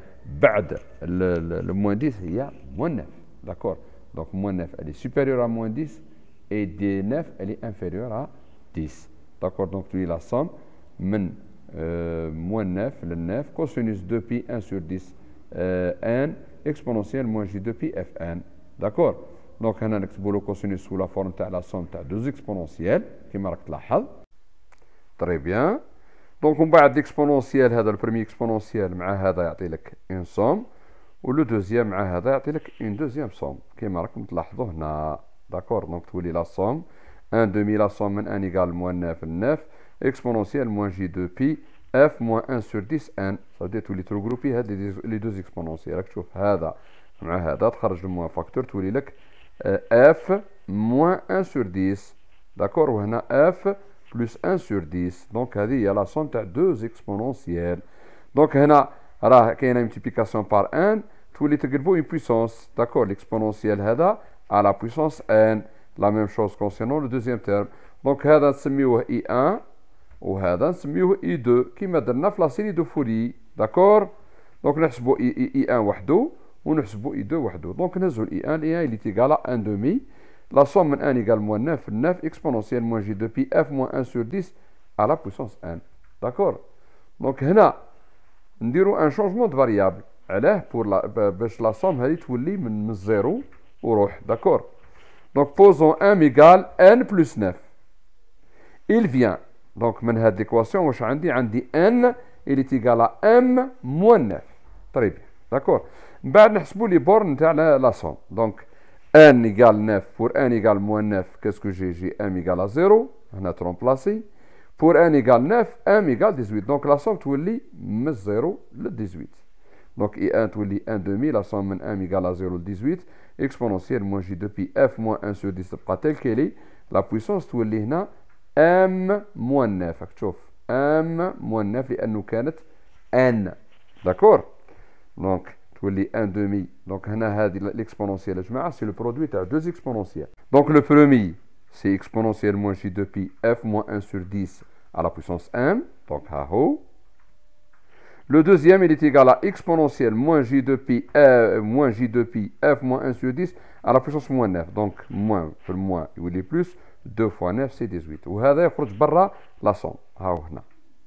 بعد le moins 10, c'est moins 9. D'accord Donc, moins 9, elle est supérieure à moins 10, et D9, elle est inférieure à 10. D'accord Donc, tu dis la somme, euh, moins 9, le 9, cosinus 2pi, 1 sur 10, euh, n, exponentielle moins j2pi, fn. D'accord Donc, on a le cosinus sous la forme de la somme de 2 exponentielles, qui marque la hal. Très bien. Donc, on va l'exponentielle, le premier exponentiel, une somme. والو دوزيام مع هذا y une une somme somme. Qui راكم la هنا D'accord Donc, tu la somme. 1 demi la somme n 1 égale moins 9, 9. Exponentielle moins j 2 pi. f moins 1 sur 10, n. Ça veut dire que tu regroupes les deux exponentielles. Tu vois, ça. مع euh, F moins الموان فاكتور تولي لك f moins 1 sur 10 D'accord Ou f plus 1 sur 10 Donc, دونك هذه هي لا y a une multiplication par y a une multiplication par 1 a une puissance. D'accord L'exponentielle, est là à la puissance n. La même chose concernant le deuxième terme. Donc, هذا نسميوه I1 ou c'est نسميوه I2 qui m'a la série de Fourier. D'accord Donc, nous avons I1 وحده ou nous avons I2 Donc, nous avons I1, I1 il est égal à 1 demi. La somme de N égale moins 9, 9 exponentielle moins J 2 pi F moins 1 sur 10 à la puissance N. D'accord Donc, هنا, nous avons un changement de variable. Elle pour la, somme euh, la somme, elle est 0. D'accord Donc posons M égale n plus 9. Il vient. Donc, من l'équation, On عندي n il est égal à m moins 9. Très bien. D'accord la somme. Donc n égale 9 pour n égale moins 9, qu'est-ce que j'ai J'ai m égale à 0, on a remplacé. Pour n égale 9, m égale 18. Donc la somme tu lis 0 le 18. Donc i1 tu 1 demi, la somme m égale à 0 le 18 exponentielle moins j de pi F moins 1 sur 10 تبقى qu'elle puissance, tu vois تولي هنا M moins 9 M moins 9 لأنه كانت N D'accord Donc, تولي 1 demi. Donc, هنا هذه ليكسبونونسيال يا c'est le produit, برودوي تاع deux exponentielles. Donc, le premier, c'est moins moins j de pi F moins 1 sur 10 à la puissance m. Donc, ها هو le deuxième, il est égal à exponentielle moins j de pi, j de pi f moins 1 sur 10 à la puissance moins 9. Donc, moins, ou moins, il est plus. 2 fois 9, c'est 18. Ou هذا la somme.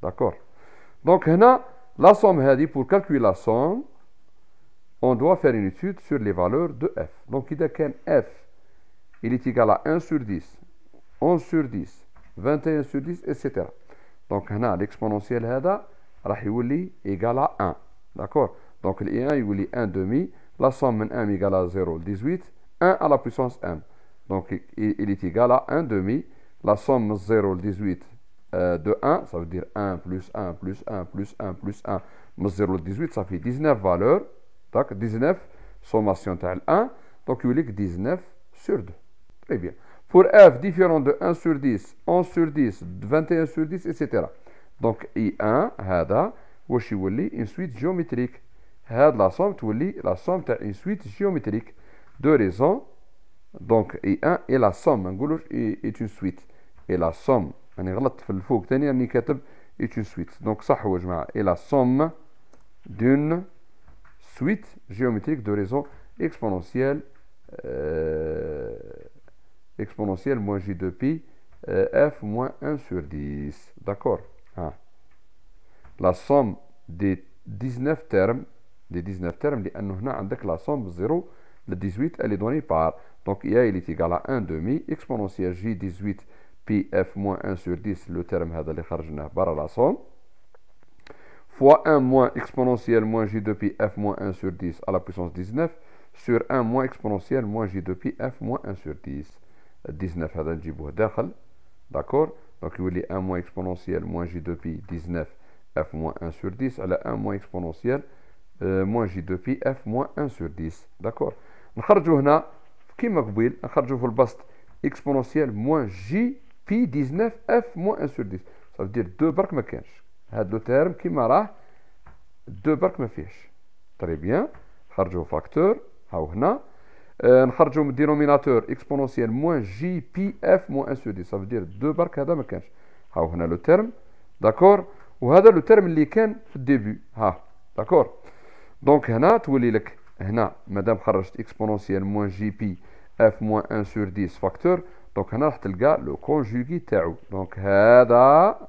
D'accord Donc, هنا, la somme pour calculer la somme, on doit faire une étude sur les valeurs de f. Donc, إذا كان f, il est égal à 1 sur 10, 11 sur 10, 21 sur 10, etc. Donc, هنا, l'exponentielle هذا, راح يولي à 1 D'accord Donc, الاي 1 يولي 1 demi. La somme من 1 égale 0 0,18. 18 1 à la puissance m donc il est égal à 1 demi la somme de 0 de 1 ça veut dire 1 plus 1 plus 1 plus 1 plus 1 mais 0 18 ça fait 19 valeurs donc 19 sommation de 1 donc il est 19 sur 2 très bien pour f différent de 1 sur 10 11 sur 10 21 sur 10 etc donc, I1, c'est une suite géométrique. la somme, c'est une suite géométrique. Deux raisons. Donc, I1 et la somme. C'est une suite. Et la somme, c'est une suite. Donc, ça, c'est la somme d'une suite géométrique de raison exponentielle euh, moins j2pi euh, f moins 1 sur 10. D'accord ah. La somme des 19 termes, des 19 termes, la somme 0, le 18, elle est donnée par. Donc il est égal à 1 demi, exponentielle J18, f moins 1 sur 10, le terme par la somme, fois 1 moins exponentielle moins J2 f moins 1 sur 10 à la puissance 19, sur 1 moins exponentielle moins J2 f moins 1 sur 10. 19 هذا d'accord. Donc, il y a 1 moins exponentiel moins j de pi 19 f moins 1 sur 10. Elle 1 moins exponentiel euh, moins j de pi f moins 1 sur 10. D'accord Nous le exponentielle moins j pi 19 f moins 1 sur 10. Ça veut dire deux barques terme qui m'a deux 2 barques Très bien. Nous facteur. Nous avons le dénominateur exponentiel moins jpi f moins 1 sur 10. Ça veut dire deux barres qu'elle a m'a fait. Vous le terme, d'accord Vous avez le terme qui est au début. D'accord Donc, vous avez le dénominateur exponentiel moins jpi f moins 1 sur 10 facteur. Donc, vous avez le conjugué de Donc, vous avez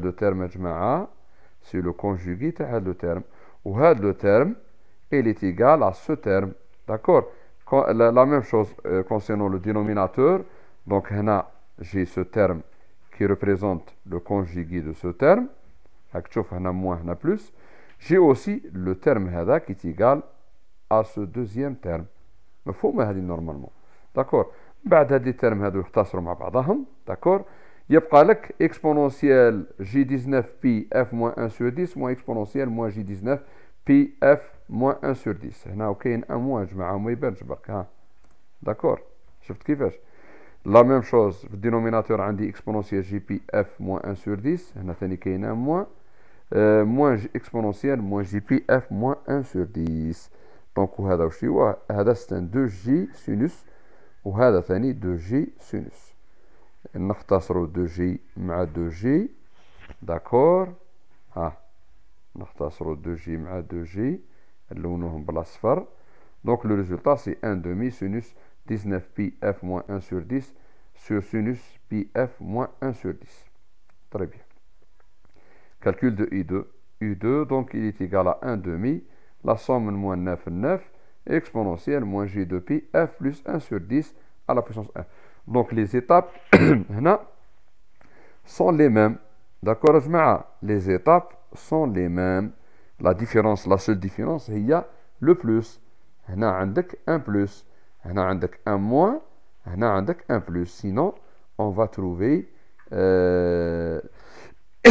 le terme, c'est le conjugué de terme. Vous avez le terme, il est égal à ce terme. D'accord la, la même chose euh, concernant le dénominateur. Donc, j'ai ce terme qui représente le conjugué de ce terme. moins, plus. J'ai aussi le terme hada qui est égal à ce deuxième terme. Mais faut normalement. D'accord بعد هذه الترم هذو يختصروا مع بعضهم داكور يبقى لك اكسبونونسيال جي 19 بي اف موان 1 سو 10 موان اكسبونونسيال موان جي 19 بي اف Moins 1 sur 10. D'accord La même chose. le dénominateur, j'ai exponentielle GPF moins 1 sur 10. Ici, il un moins. Euh, moins exponentielle, moins JPF moins 1 sur 10. Donc, ce que je un 2J sinus. Et ceci, un 2J sinus. On va faire 2J sinus. 2J. D'accord On va faire 2J avec 2J. Donc, le résultat, c'est 1 demi sinus 19 pi f moins 1 sur 10 sur sinus pi f moins 1 sur 10. Très bien. Calcul de u 2 U2, donc il est égal à 1 demi, la somme moins 9, 9, exponentielle moins G de pi f plus 1 sur 10 à la puissance 1. Donc hein, les étapes sont les mêmes. D'accord, Les étapes sont les mêmes. La différence, la seule différence, il y a le plus. On a un plus. On a un moins. On a un plus. Sinon, on va trouver euh,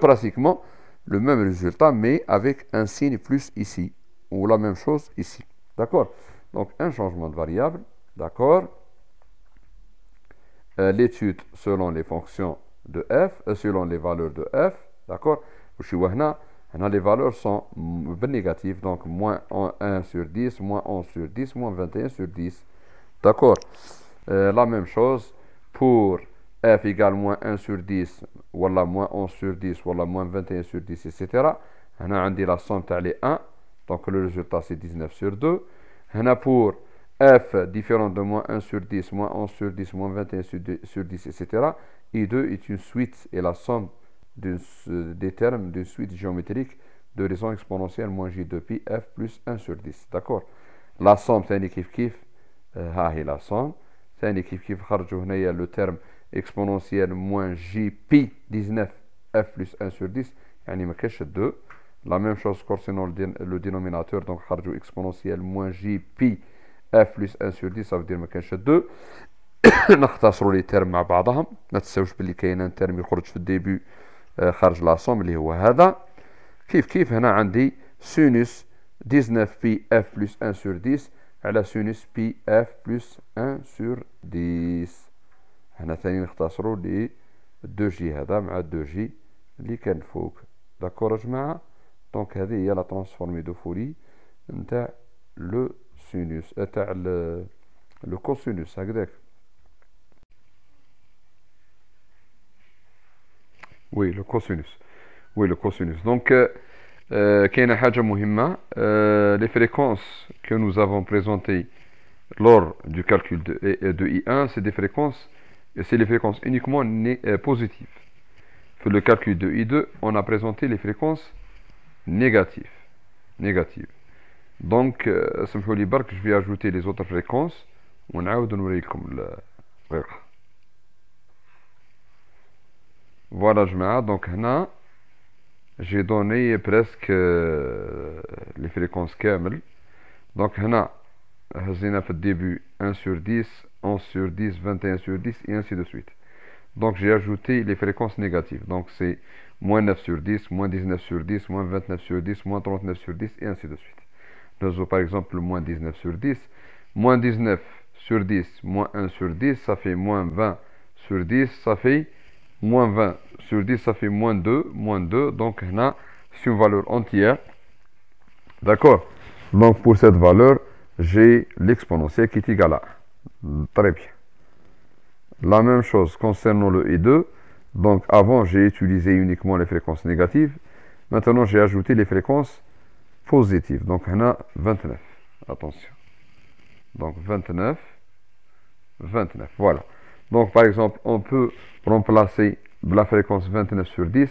pratiquement le même résultat, mais avec un signe plus ici. Ou la même chose ici. D'accord Donc, un changement de variable. D'accord euh, L'étude selon les fonctions de f, euh, selon les valeurs de f. D'accord les valeurs sont négatives, donc moins 1 sur 10, moins 11 sur 10, moins 21 sur 10. D'accord euh, La même chose pour f égale moins 1 sur 10, voilà moins 11 sur 10, voilà moins 21 sur 10, etc. On a dit la somme est 1, donc le résultat c'est 19 sur 2. On a pour f différent de moins 1 sur 10, moins 11 sur 10, moins 21 sur 10, etc. I2 est une suite et la somme des termes d'une suite géométrique de raison exponentielle moins j2pi f plus 1 sur 10. D'accord La somme, c'est un euh, la somme. C'est un Le terme exponentiel moins j.pi 19 f plus 1 sur 10. Il y a 2. La même chose c'est le dénominateur. Donc, exponentiel moins j.pi f plus 1 sur 10. Ça veut dire que je 2. نختصروا لي آه، خارج لاصوم اللي هو هذا كيف كيف هنا عندي سينوس 19 بي اف بلس 1 سور 10 على سينوس بي اف بلس 1 سور 10 هنا ثاني نختصروا لي دو جي هذا مع دو جي اللي كان فوق داكور يا جماعه دونك هذه هي لا ترانسفورمي دو فوري نتاع لو سينوس آه، تاع لو كوسينوس هكذاك Oui, le cosinus. Donc, euh, euh, il y les une que euh, nous Les fréquences que nous avons présentées lors du calcul de, e de I1, c'est des fréquences, c'est les fréquences uniquement positives. Pour le calcul de I2, on a présenté les fréquences négatives. négatives. Donc, euh, je vais ajouter les autres fréquences. On a comme le... Voilà, Donc, là, j'ai donné presque les fréquences KML. Donc, là, fait début 1 sur 10, 11 sur 10, 21 sur 10 et ainsi de suite. Donc j'ai ajouté les fréquences négatives. Donc c'est moins 9 sur 10, moins 19 sur 10, moins 29 sur 10, moins 39 sur 10 et ainsi de suite. Nous par exemple moins 19 sur 10. Moins 19 sur 10, moins 1 sur 10, ça fait moins 20 sur 10, ça fait moins 20 sur 10, ça fait moins 2, moins 2. Donc, là, sur une valeur entière. D'accord Donc, pour cette valeur, j'ai l'exponentielle qui est égal à Très bien. La même chose concernant le E2. Donc, avant, j'ai utilisé uniquement les fréquences négatives. Maintenant, j'ai ajouté les fréquences positives. Donc, on a 29. Attention. Donc, 29. 29. Voilà. Donc, par exemple, on peut remplacer la fréquence 29 sur 10.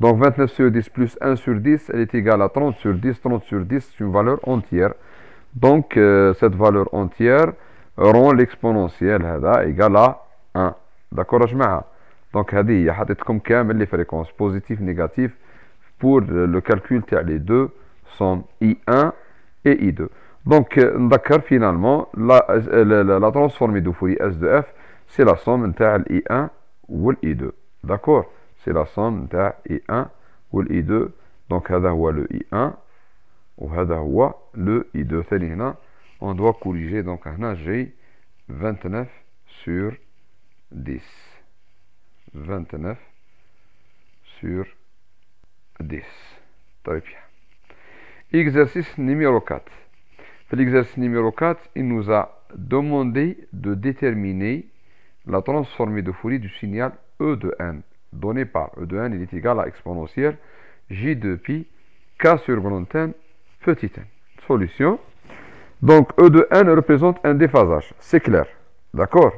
Donc, 29 sur 10 plus 1 sur 10, elle est égale à 30 sur 10. 30 sur 10, c'est une valeur entière. Donc, euh, cette valeur entière rend l'exponentielle égale à 1. D'accord, dit, Donc, y y comme كامل les fréquences positives, négatives pour le calcul les deux sont I1 et I2. Donc, euh, d'accord, finalement, euh, la, transformée de Fourier S de F c'est la somme de i 1 ou l'I2. D'accord C'est la somme de i 1 ou l'I2. Donc, c'est le I1 ou c'est le i 2 on doit corriger. Donc, j'ai 29 sur 10. 29 sur 10. Exercice numéro 4. L'exercice numéro 4, il nous a demandé de déterminer la transformée de Fourier du signal E de n, donné par E de n, est égal à exponentielle j de pi k sur grand n petit n. Solution. Donc E de n représente un déphasage, c'est clair. D'accord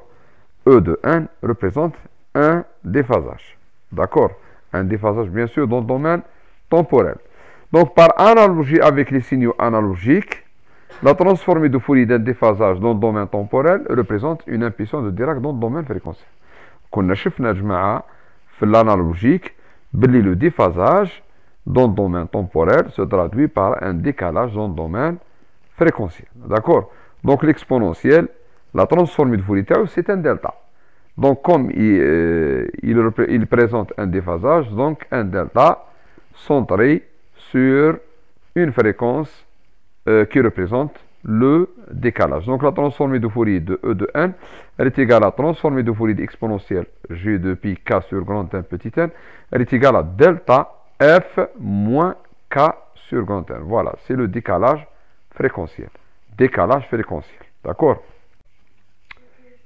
E de n représente un déphasage. D'accord Un déphasage, bien sûr, dans le domaine temporel. Donc, par analogie avec les signaux analogiques, la transformée de Fourier d'un déphasage dans le domaine temporel représente une impulsion de Dirac dans le domaine fréquentiel. Qu'on a شفنا جماعة l'analogique le déphasage dans le domaine temporel se traduit par un décalage dans le domaine fréquentiel. D'accord Donc l'exponentiel, la transformée de Fourier c'est un delta. Donc comme euh, il présente un déphasage, donc un delta centré sur une fréquence euh, qui représente le décalage. Donc la transformée de Fourier de E de n, elle est égale à la transformée de Fourier exponentielle g de pi k sur grand n petit n, elle est égale à delta f moins k sur grand n. Voilà, c'est le décalage fréquentiel. Décalage fréquentiel, d'accord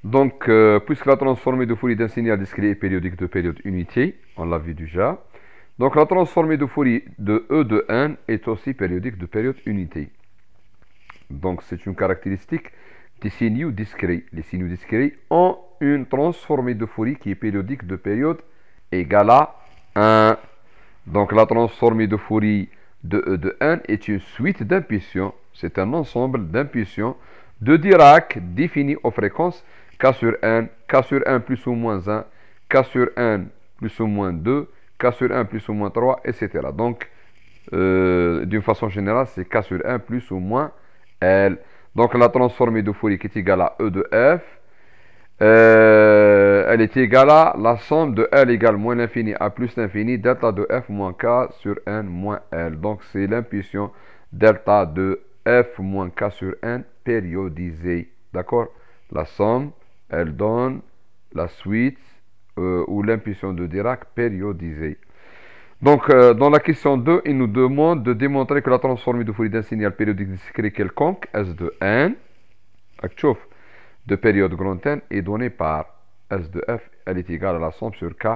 Donc, euh, puisque la transformée de Fourier d'un signal discret est périodique de période unité, on l'a vu déjà, donc la transformée de Fourier de E de n est aussi périodique de période unité. Donc c'est une caractéristique des signaux discrets. Les signaux discrets ont une transformée de Fourier qui est périodique de période égale à 1. Donc la transformée de Fourier de E de n est une suite d'impulsions. C'est un ensemble d'impulsions de Dirac définies aux fréquences K sur n, K sur 1 plus ou moins 1, K sur 1 plus ou moins 2, K sur 1 plus ou moins 3, etc. Donc, euh, d'une façon générale, c'est K sur 1 plus ou moins L. Donc la transformée de Fourier qui est égale à E de F, euh, elle est égale à la somme de L égale moins l'infini à plus l'infini, delta de F moins K sur N moins L. Donc c'est l'impulsion delta de F moins K sur N périodisée. D'accord La somme, elle donne la suite euh, ou l'impulsion de Dirac périodisée. Donc, euh, dans la question 2, il nous demande de démontrer que la transformée de Fourier d'un signal périodique discret quelconque, S de n, actuf, de période grand n, est donnée par S de f, elle est égale à la somme sur K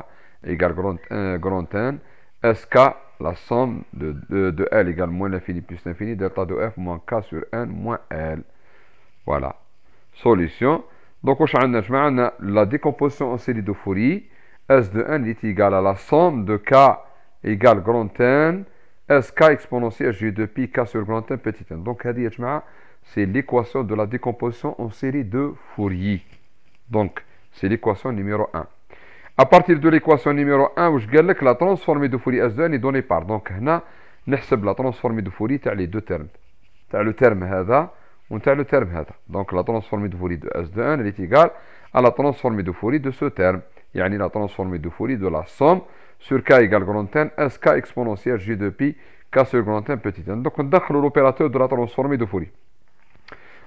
égale grand, euh, S n, SK, la somme de, L égale moins l'infini plus l'infini, delta de f moins K sur n moins L. Voilà. Solution. Donc, on a la décomposition en série de Fourier. S de n est égale à la somme de K égale grand n, S exponentielle j de pi k sur grand n petit n. Donc, c'est l'équation de la décomposition en série de Fourier. Donc, c'est l'équation numéro 1. À partir de l'équation numéro 1, où je que la transformée de Fourier S2 est donnée par. Donc, nous نحسب la transformée de Fourier تاع les deux termes. تاع le terme هذا le terme Donc, la transformée de Fourier de S2 est égale à la transformée de Fourier de ce terme. يعني la transformée de Fourier de la somme sur k égale grand n, sk exponentielle j de pi, k sur grand n petit n. Donc on d'accroît l'opérateur de la transformée de Fourier.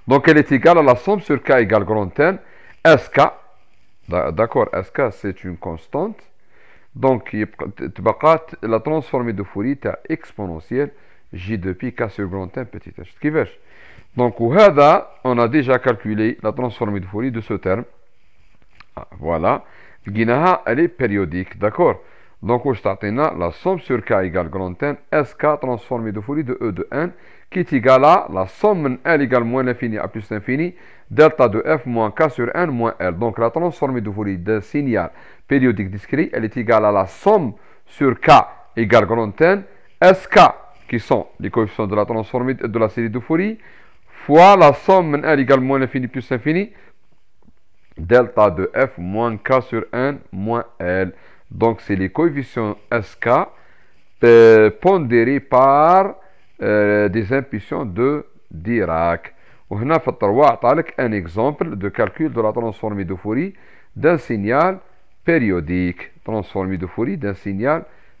Donc elle est égale à la somme sur k égale grand n, sk, d'accord, sk c'est une constante, donc la transformée de Fourier est exponentielle j de pi k sur grand n petit n. Donc on a déjà calculé la transformée de Fourier de ce terme. Ah, voilà. elle est périodique, d'accord donc, واش là, la somme sur k égale grand n sk transformé de Fourier de e de n qui est égale à la somme l égale moins l'infini à plus l'infini delta de f moins k sur n moins l. Donc la transformée de Fourier d'un signal périodique discret, elle est égale à la somme sur k égale grand n sk qui sont les coefficients de la transformée de la série de Fourier fois la somme l égale moins l'infini plus l'infini delta de f moins k sur n moins l. Donc, c'est les coefficients SK euh, pondérés par euh, des impulsions de Dirac. On a fait un un de de de la transformée transformée de Fourier d'un signal périodique. Transformée de Fourier d'un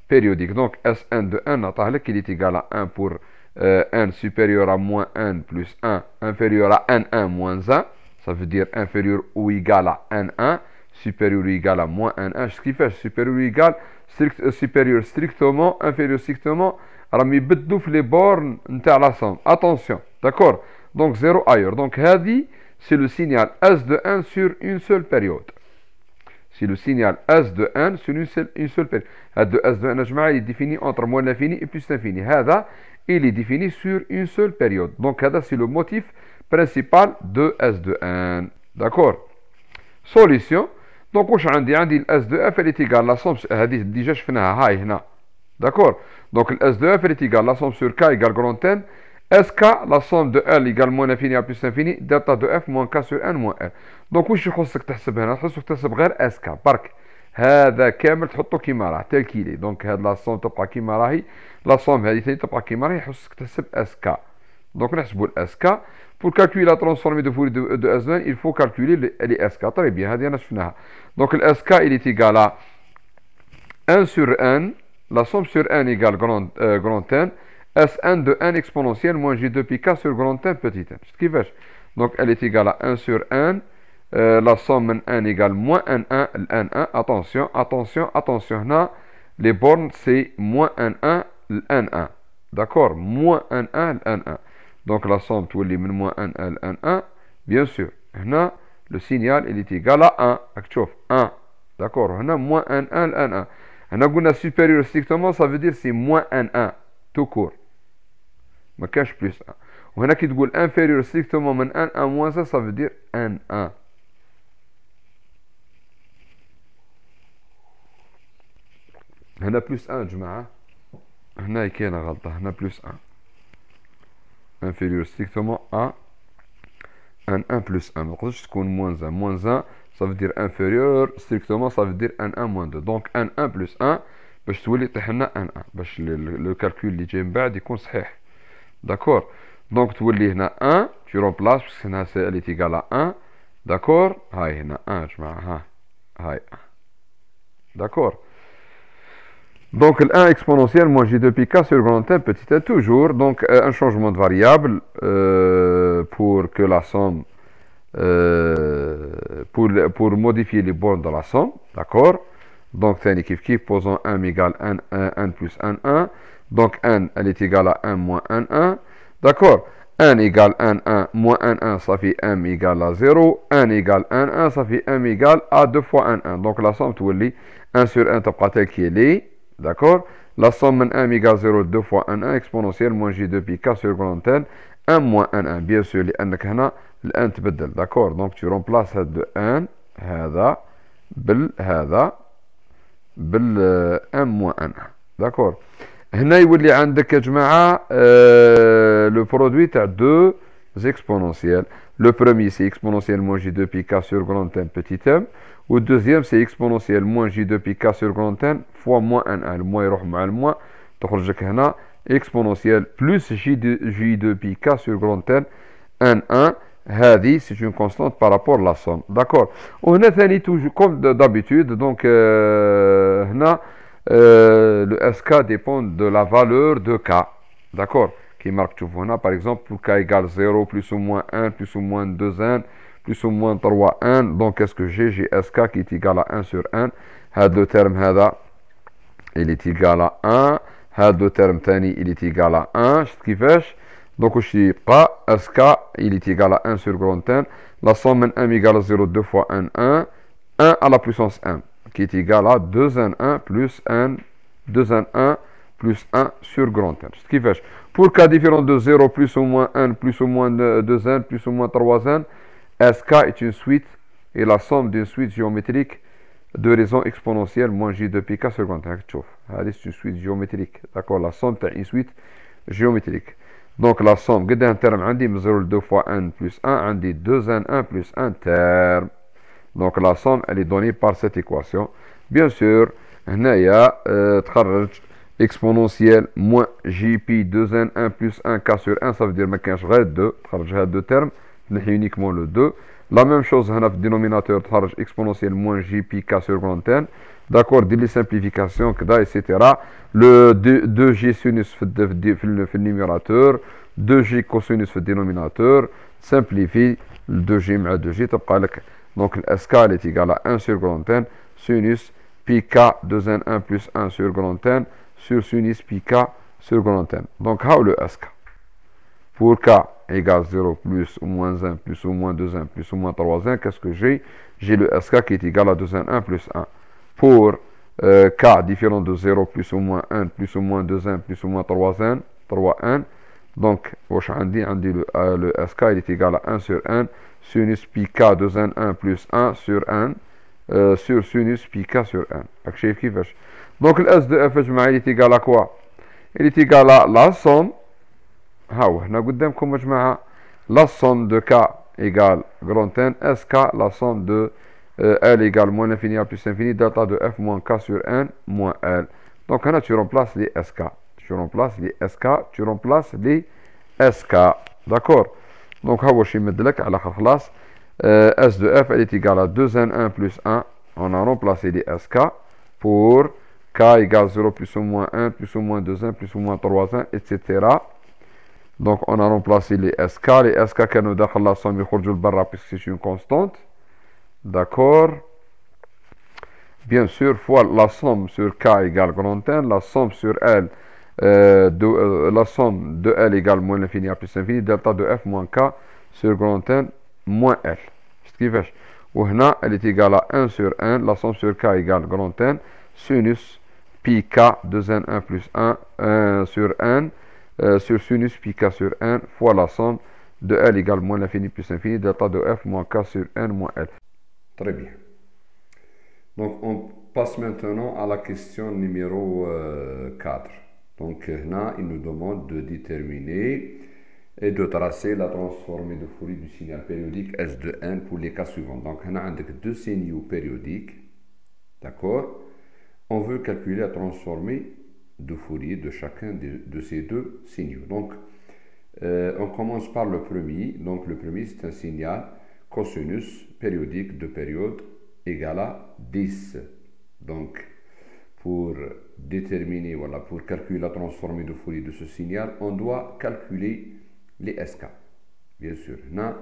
périodique. Donc S1 de 1 il qu'il est égal à 1 pour euh, n supérieur à moins 1 plus 1 inférieur à n 1 moins 1 ça veut dire inférieur ou égal à n 1 supérieur ou égal à moins 1h, ce qui fait supérieur ou égal, strict, euh, supérieur strictement, inférieur strictement, alors il douf les bornes la somme. Attention, d'accord Donc 0 ailleurs. Donc Hadi, c'est le signal S de 1 sur une seule période. C'est le signal S de 1 sur une seule, période. de S de 1, il est défini entre moins l'infini et plus l'infini. Hada, il est défini sur une seule période. Donc Hada, c'est le motif principal de S de 1. D'accord Solution. دونك واش عندي عندي الاس دو اف اللي تيكال لا سوم هذه ديجا شفناها هاي هنا داكور دونك الاس دو اف اللي تيكال لا سوم سور كا ايغال كرون تان اس كا لا سوم دو ال ايغال موان انفيني ا بلس انفيني دلتا دو اف موان كا سور ان موان ال دونك واش يخصك تحسب هنا تحسب تحسب غير اس كا برك هذا كامل تحطو كيما راه تال كيلي دونك هاد لا سوم تبقى كيما راهي لا سوم هذه تبقى كيما راهي يحسك تحسب اس كا دونك نحسبو الاس كا Pour calculer la transformée de Fourier de, de S1, il faut calculer les, SK. Très bien, donc le SK il est égal à 1 sur n, la somme sur n égale grand, euh, n, Sn de n exponentielle moins J2 pi k sur grand n petit n. Ce qui Donc elle est égale à 1 sur n, euh, la somme n égale moins n1, n1, attention, attention, attention, là, les bornes c'est moins n1, ln 1 d'accord, moins n1, n1. Donc la somme تولي من moins 1 1, 1 1 bien sûr le signal est égal à 1 D'accord, تشوف 1 d'accord moins 1 1 1 1 on a supérieur strictement ça veut dire c'est moins 1 1 tout court Ma cache plus 1 a qui dit inférieur strictement moins 1 1 moins 1 ça veut dire 1 1 هنا plus 1 جماعه هنا كاينه غلطه هنا plus 1 inférieur strictement à un 1 plus 1. Donc, jusqu'au moins 1 moins 1, ça veut dire inférieur strictement, ça veut dire 1 moins 2. Donc, n 1 plus 1, je suis allé à n 1. Le calcul de Jembad est conseillé. D'accord Donc, tu veux 1, tu remplaces parce que c'est est égal à 1. D'accord Aïe, 1, je m'en 1 D'accord donc, le 1 exponentiel moins g pi k sur grand n petit n toujours. Donc, euh, un changement de variable euh, pour que la somme, euh, pour, pour modifier les bornes de la somme, d'accord Donc, c'est un équipe qui posant 1 égale 1, 1, 1 plus 1, 1. Donc, 1, elle est égale à 1 moins 1, 1. D'accord 1 égale 1, 1, moins 1, 1, ça fait 1 égale à 0. 1 égale 1, 1, ça fait 1 égale à 2 fois 1, 1. Donc, la somme, tu 1 sur 1, tu as qui est D'accord La somme omega 1 2 fois 1, 1 exponentielle moins j2 pi k sur grand n, 1 moins n 1. Bien sûr, لأنك هنا تبدل. D'accord Donc tu remplaces de 1 هذا بالهذا بال 1 moins n. D'accord هنا يولي عندك يا جماعه le produit تاع deux exponentielles. Le premier c'est exponentielle moins j2 pi k sur grand n petit m. Ou deuxième, c'est exponentiel moins j de pi k sur grand n fois moins 1 Le moins يروح le moins. هنا exponentielle plus j de, j 2 pi k sur grand n 1 1 c'est une constante par rapport à la somme d'accord On a un toujours comme d'habitude donc euh, euh, le sk dépend de la valeur de k d'accord qui marque toujours. par exemple k égale 0 plus ou moins 1 plus ou moins 2 n plus ou moins 3, n Donc, qu'est-ce que j'ai J'ai SK qui est égal à 1 sur n. هذا le terme هذا il est égal à 1 à deux terme ثاني il est égal à 1 ce fait donc je dis pas SK il est égal à 1 sur grand n la somme n m égale à 0 2 fois 1 1 1 à la puissance 1 qui est égal à 2n1 plus n. 2n1 plus 1 sur grand n ce qui fait. pour cas différent de 0 plus ou moins 1 plus ou moins 2n plus ou moins 3n SK est une suite et la somme d'une suite géométrique de raison exponentielle moins J de pk seconde. Hein, c'est une suite géométrique. D'accord La somme est une suite géométrique. Donc la somme, que un terme عندي 0 2 fois n plus 1, عندي 2n 1 plus 1 terme. Donc la somme, elle est donnée par cette équation. Bien sûr, il y a exponentielle moins jp 2n 1 plus 1 k sur 1, ça veut dire ما كانش غير 2, 2 termes uniquement le 2 la même chose le dénominateur de charge exponentielle moins j pi k sur grand n d'accord les لي simplification etc le 2j sinus في le numérateur, 2j cosinus le dénominateur, simplifie le 2j مع 2j donc le donc est égal à 1 sur grand n sinus pi k 2n1 plus 1 sur grand n sur sinus pi k sur grand n donc how le sk pour k égale 0 plus ou moins 1 plus ou moins 2 1 plus ou moins 3 1, qu'est-ce que j'ai J'ai le sk qui est égal à 2n1 plus 1. Pour euh, k différent de 0 plus ou moins 1 plus ou moins 2n plus ou moins 3n, 3n, donc on dit, on le, euh, sk est égal à 1 sur 1 sinus pi k 2n1 plus 1 sur 1 euh, sur sinus pi k sur 1. Donc le s de f est égal à quoi Il est égal à la somme la somme de K égale grand N SK la somme de L égale moins l'infini à plus l'infini delta de F moins K sur N moins L donc tu remplaces les SK tu remplaces les SK tu remplaces les SK d'accord donc je S de F est égale à 2N1 plus 1 on a remplacé les SK pour K égale 0 plus ou moins 1 plus ou moins 2N plus ou moins 3N etc donc on a remplacé les SK. Les SK nous داخل la somme يخرجوا لبرا puisque c'est une constante. D'accord Bien sûr, fois la somme sur K égale grand N, la somme sur L, euh, de, euh, la somme de L égale moins l'infini à plus l'infini, delta de F moins K sur grand N moins L. Ce qui fait وهنا elle est égale à 1 sur 1, la somme sur K égale grand N, sinus pi K, 2N1 plus 1 1 sur n. Euh, sur sinus pi k sur N fois la somme de L égale moins l'infini plus l'infini delta de F moins K sur N moins L. Très bien. Donc on passe maintenant à la question numéro 4. Euh, Donc là, il nous demande de déterminer et de tracer la transformée de Fourier du signal périodique S de n pour les cas suivants. Donc on a deux signaux périodiques. D'accord On veut calculer la transformée de Fourier de chacun de, ces deux signaux. Donc, euh, on commence par le premier. Donc, le premier, c'est un signal cosinus périodique de période égale à 10. Donc, pour déterminer, voilà, pour calculer la transformée de Fourier de ce signal, on doit calculer les SK. Bien sûr, là,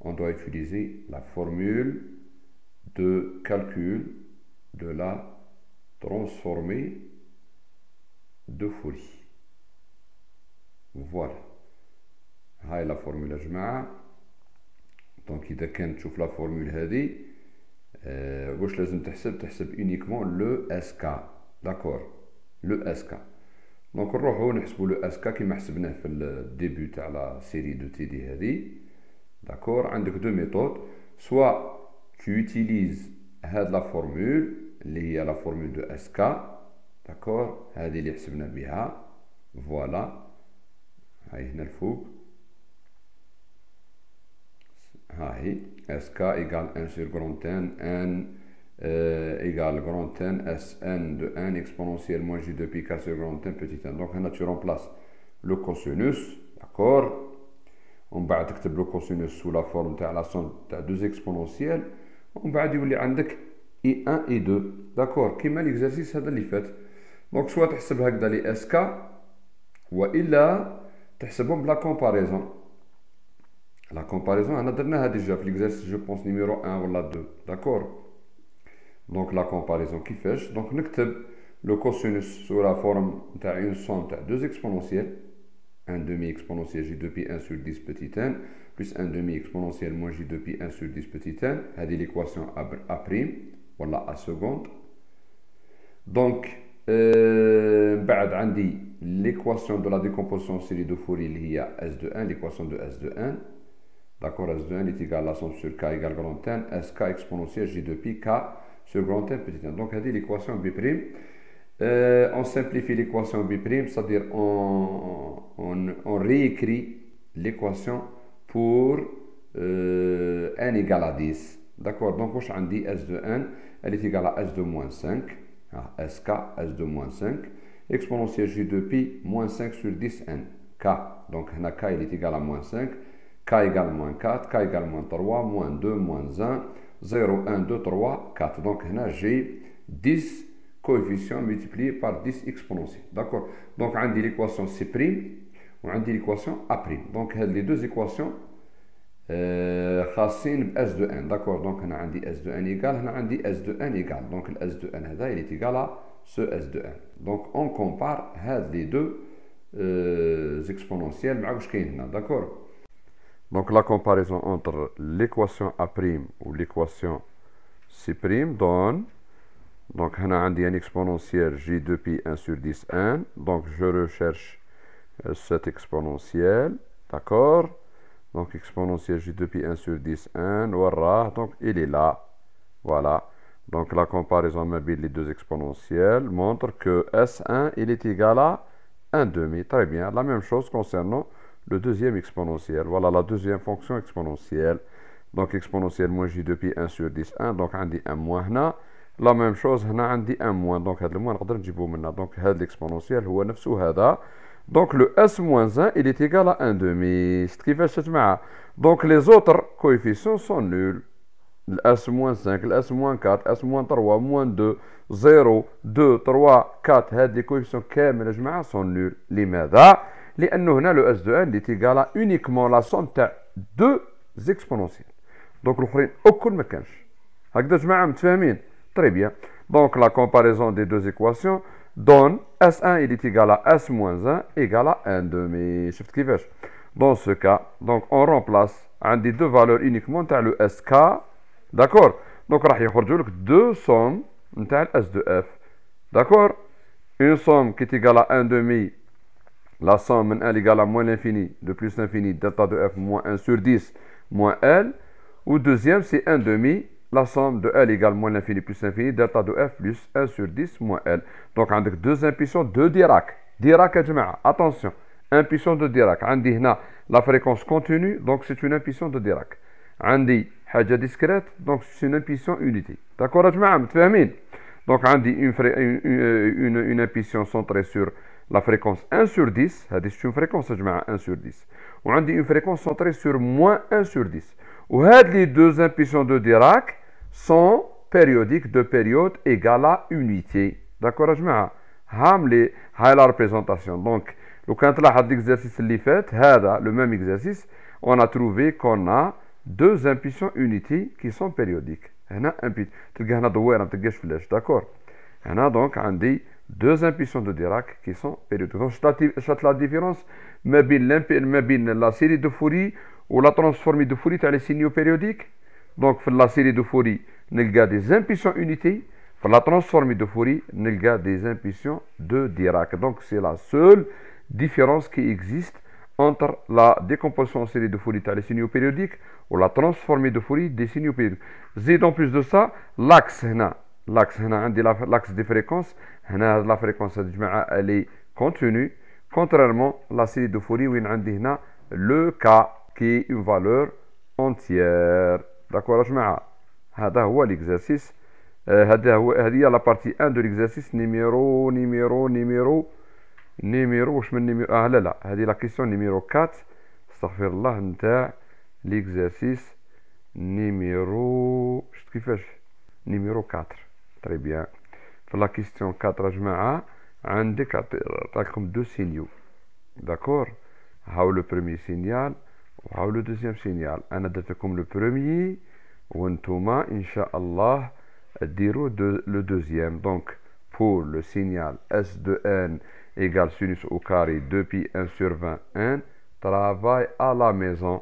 on doit utiliser la formule de calcul de la transformée de folie. Voilà. la formule Donc il te cend chauffe la formule Hadi. Voici euh, le zoom. Tpseb, uniquement le SK. D'accord. Le SK. Donc on va on le SK qui est le début de la série de TD D'accord D'accord. On a deux méthodes. Soit tu utilises la formule, la formule de SK d'accord, هذه اللي حسبنا بها فوالا Voilà. هنا الفوق SK N. Euh, égale n, Sn de n exponentielle moins j de pi sur grand n petit n. Donc, là, tu remplaces le cosinus, d'accord On va mettre le cosinus sous la forme de la somme de deux exponentielles. On va dire عندك i1 et 2, d'accord Comme l'exercice هذا اللي donc, soit tu penses fait un SK, ou tu c'est comparaison. La comparaison, on a déjà fait dans l'exercice numéro 1 ou 2. D'accord Donc, la comparaison qui fait. Donc, on écrit le cosinus sur la forme d'une de deux exponentielles. 1 demi-exponentiel, j2pi, 1 sur 10 petit n, plus 1 demi-exponentiel, moins j2pi, 1 sur 10 petit n. C'est l'équation a prime, ou à seconde. Donc, بعد euh, l'équation de la décomposition en série de Fourier اللي هي S de 1 l'équation de S de 1 d'accord S de 1 est à somme sur K égale grand N SK exponentielle J de pi K sur grand N petit donc هذه l'équation B' Euh, on simplifie l'équation B', c'est-à-dire on, on, réécrit l'équation pour euh, n égale à 10. D'accord Donc, on a dit S de 1, elle est égale à S de moins 5. SK, S2-5, exponentielle J 2 pi, moins 5 sur 10n, K. Donc, K il est égal à moins 5, K égale moins 4, K égale moins 3, moins 2, moins 1, 0, 1, 2, 3, 4. Donc, j'ai 10 coefficients multipliés par 10 exponentiels. D'accord Donc, on dit l'équation C', on dit l'équation A'. Donc, les deux équations euh, S 2 n, d'accord Donc, on a S de n égale, S de n égale. Donc, S de n, est égal à ce S de n. Donc, on compare des deux euh, exponentiels d'accord Donc, la comparaison entre l'équation A' ou l'équation C' donne... Donc, on a un exponentiel J2pi 1 sur 10, 1. Donc, je recherche euh, cet exponentiel, d'accord donc, exponentielle J2 pi 1 sur 10, 1. Donc, il est là. Voilà. Donc, la comparaison mobile des deux exponentielles montre que S1, il est égal à 1 demi. Très bien. La même chose concernant le deuxième exponentiel. Voilà la deuxième fonction exponentielle. Donc, exponentielle moins J2 pi 1 sur 10, 1. Donc, on dit moins La même chose, on dit moins. Donc, le moins, on va Donc, l'exponentielle, donc le S-1, il est égal à 1 demi. Donc les autres coefficients sont nuls. Le S-5, le S-4, S-3, moins 2, 0, 2, 3, 4. Les coefficients sont nuls. Les لانه هنا لو اس دو ان uniquement la اونيكمون لا سوم تاع دو زيكسبونونسيال دونك الاخرين اكل ما كانش هكذا جماعه متفاهمين Très بيان دونك لا كومباريزون دي دو donne S1 il est égal à S-1 égale à 1 demi. Dans ce cas, donc on remplace un des deux valeurs uniquement par le SK. D'accord Donc, on va deux sommes le S de F. D'accord Une somme qui est égale à 1 demi. La somme n'est égale à moins l'infini, de plus l'infini, delta de F moins 1 sur 10, moins L. Ou deuxième, c'est 1 demi la somme de L égale moins l'infini plus l'infini, delta de F plus 1 sur 10 moins L. Donc, on a deux impulsions de Dirac. Dirac, attention, impulsion de Dirac. On a la fréquence continue, donc c'est une impulsion de Dirac. On a discrete, discrète, donc c'est une impulsion unité. D'accord, Donc, on a une, une, centrée sur la fréquence 1 sur 10, c'est une fréquence 1 sur 10. On dit une fréquence centrée sur moins 1 sur 10. Ou les deux impulsions de Dirac, sont périodiques de période égale à unité. D'accord, Ajma? هاملي هاي لا Donc, quand لو كان تلاحظ l'exercice اللي فات هذا لو ميم on a trouvé qu'on a deux impulsions unités qui sont périodiques هنا a تلقى هنا deux impulsions de Dirac qui sont périodiques donc شات the ديفيرونس ما بين ما بين لا سيري دو فوري ولا ترانسفورمي دو donc, la série de y a des impulsions unités. la transformée de y a des impulsions de Dirac. Donc, c'est la seule différence qui existe entre la décomposition en série de Fourier des signaux périodiques ou la transformée de Fourier des signaux périodiques. Et en plus de ça, l'axe l'axe l'axe des fréquences, la fréquence elle est continue, contrairement à la série de où il y le K qui est une valeur entière. داكور جماعه هذا هو ليكزارسيس هذا هو هذه هي لا بارتي 1 دو ليكزارسيس نيميرو نيميرو نيميرو نيميرو واش من نيميرو اه لا لا هذه لا كيسيون نيميرو 4 استغفر الله نتاع ليكزارسيس نيميرو شفت كيفاش نيميرو 4 تري بيان في لا كيسيون 4 يا جماعه عندك عطاكم دو سينيو داكور هاو لو بروميي سينيال وهاو لو دوزيام سينيال انا درتكم لو بروميي وانتوما ان شاء الله ديروا دو لو دوزيام دونك بور لو سينيال اس دو ان ايغال سينوس او كاري 2 بي 1 سور 20 n ا لا ميزون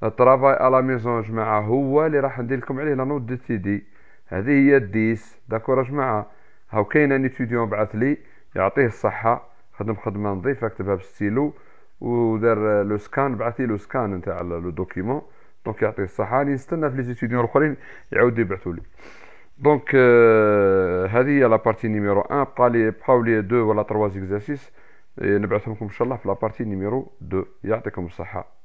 ترافاي ا لا ميزون جماعة هو اللي راح ندير لكم عليه لا نوت دو سي دي هذه هي الديس داكور يا جماعة هاو كاين ان ايتيديون بعث لي يعطيه الصحة خدم خدمة نظيفة كتبها بالستيلو ودار لو سكان بعث لي لو سكان نتاع لو دوكيمون دونك يعطيه الصحه راني نستنى في لي ستوديون الاخرين يعاودوا يبعثوا لي دونك آه، هذه هي لا بارتي نيميرو 1 بقى لي بقاو لي 2 ولا 3 اكزرسيس نبعثهم لكم ان شاء الله في لا بارتي نيميرو 2 يعطيكم الصحه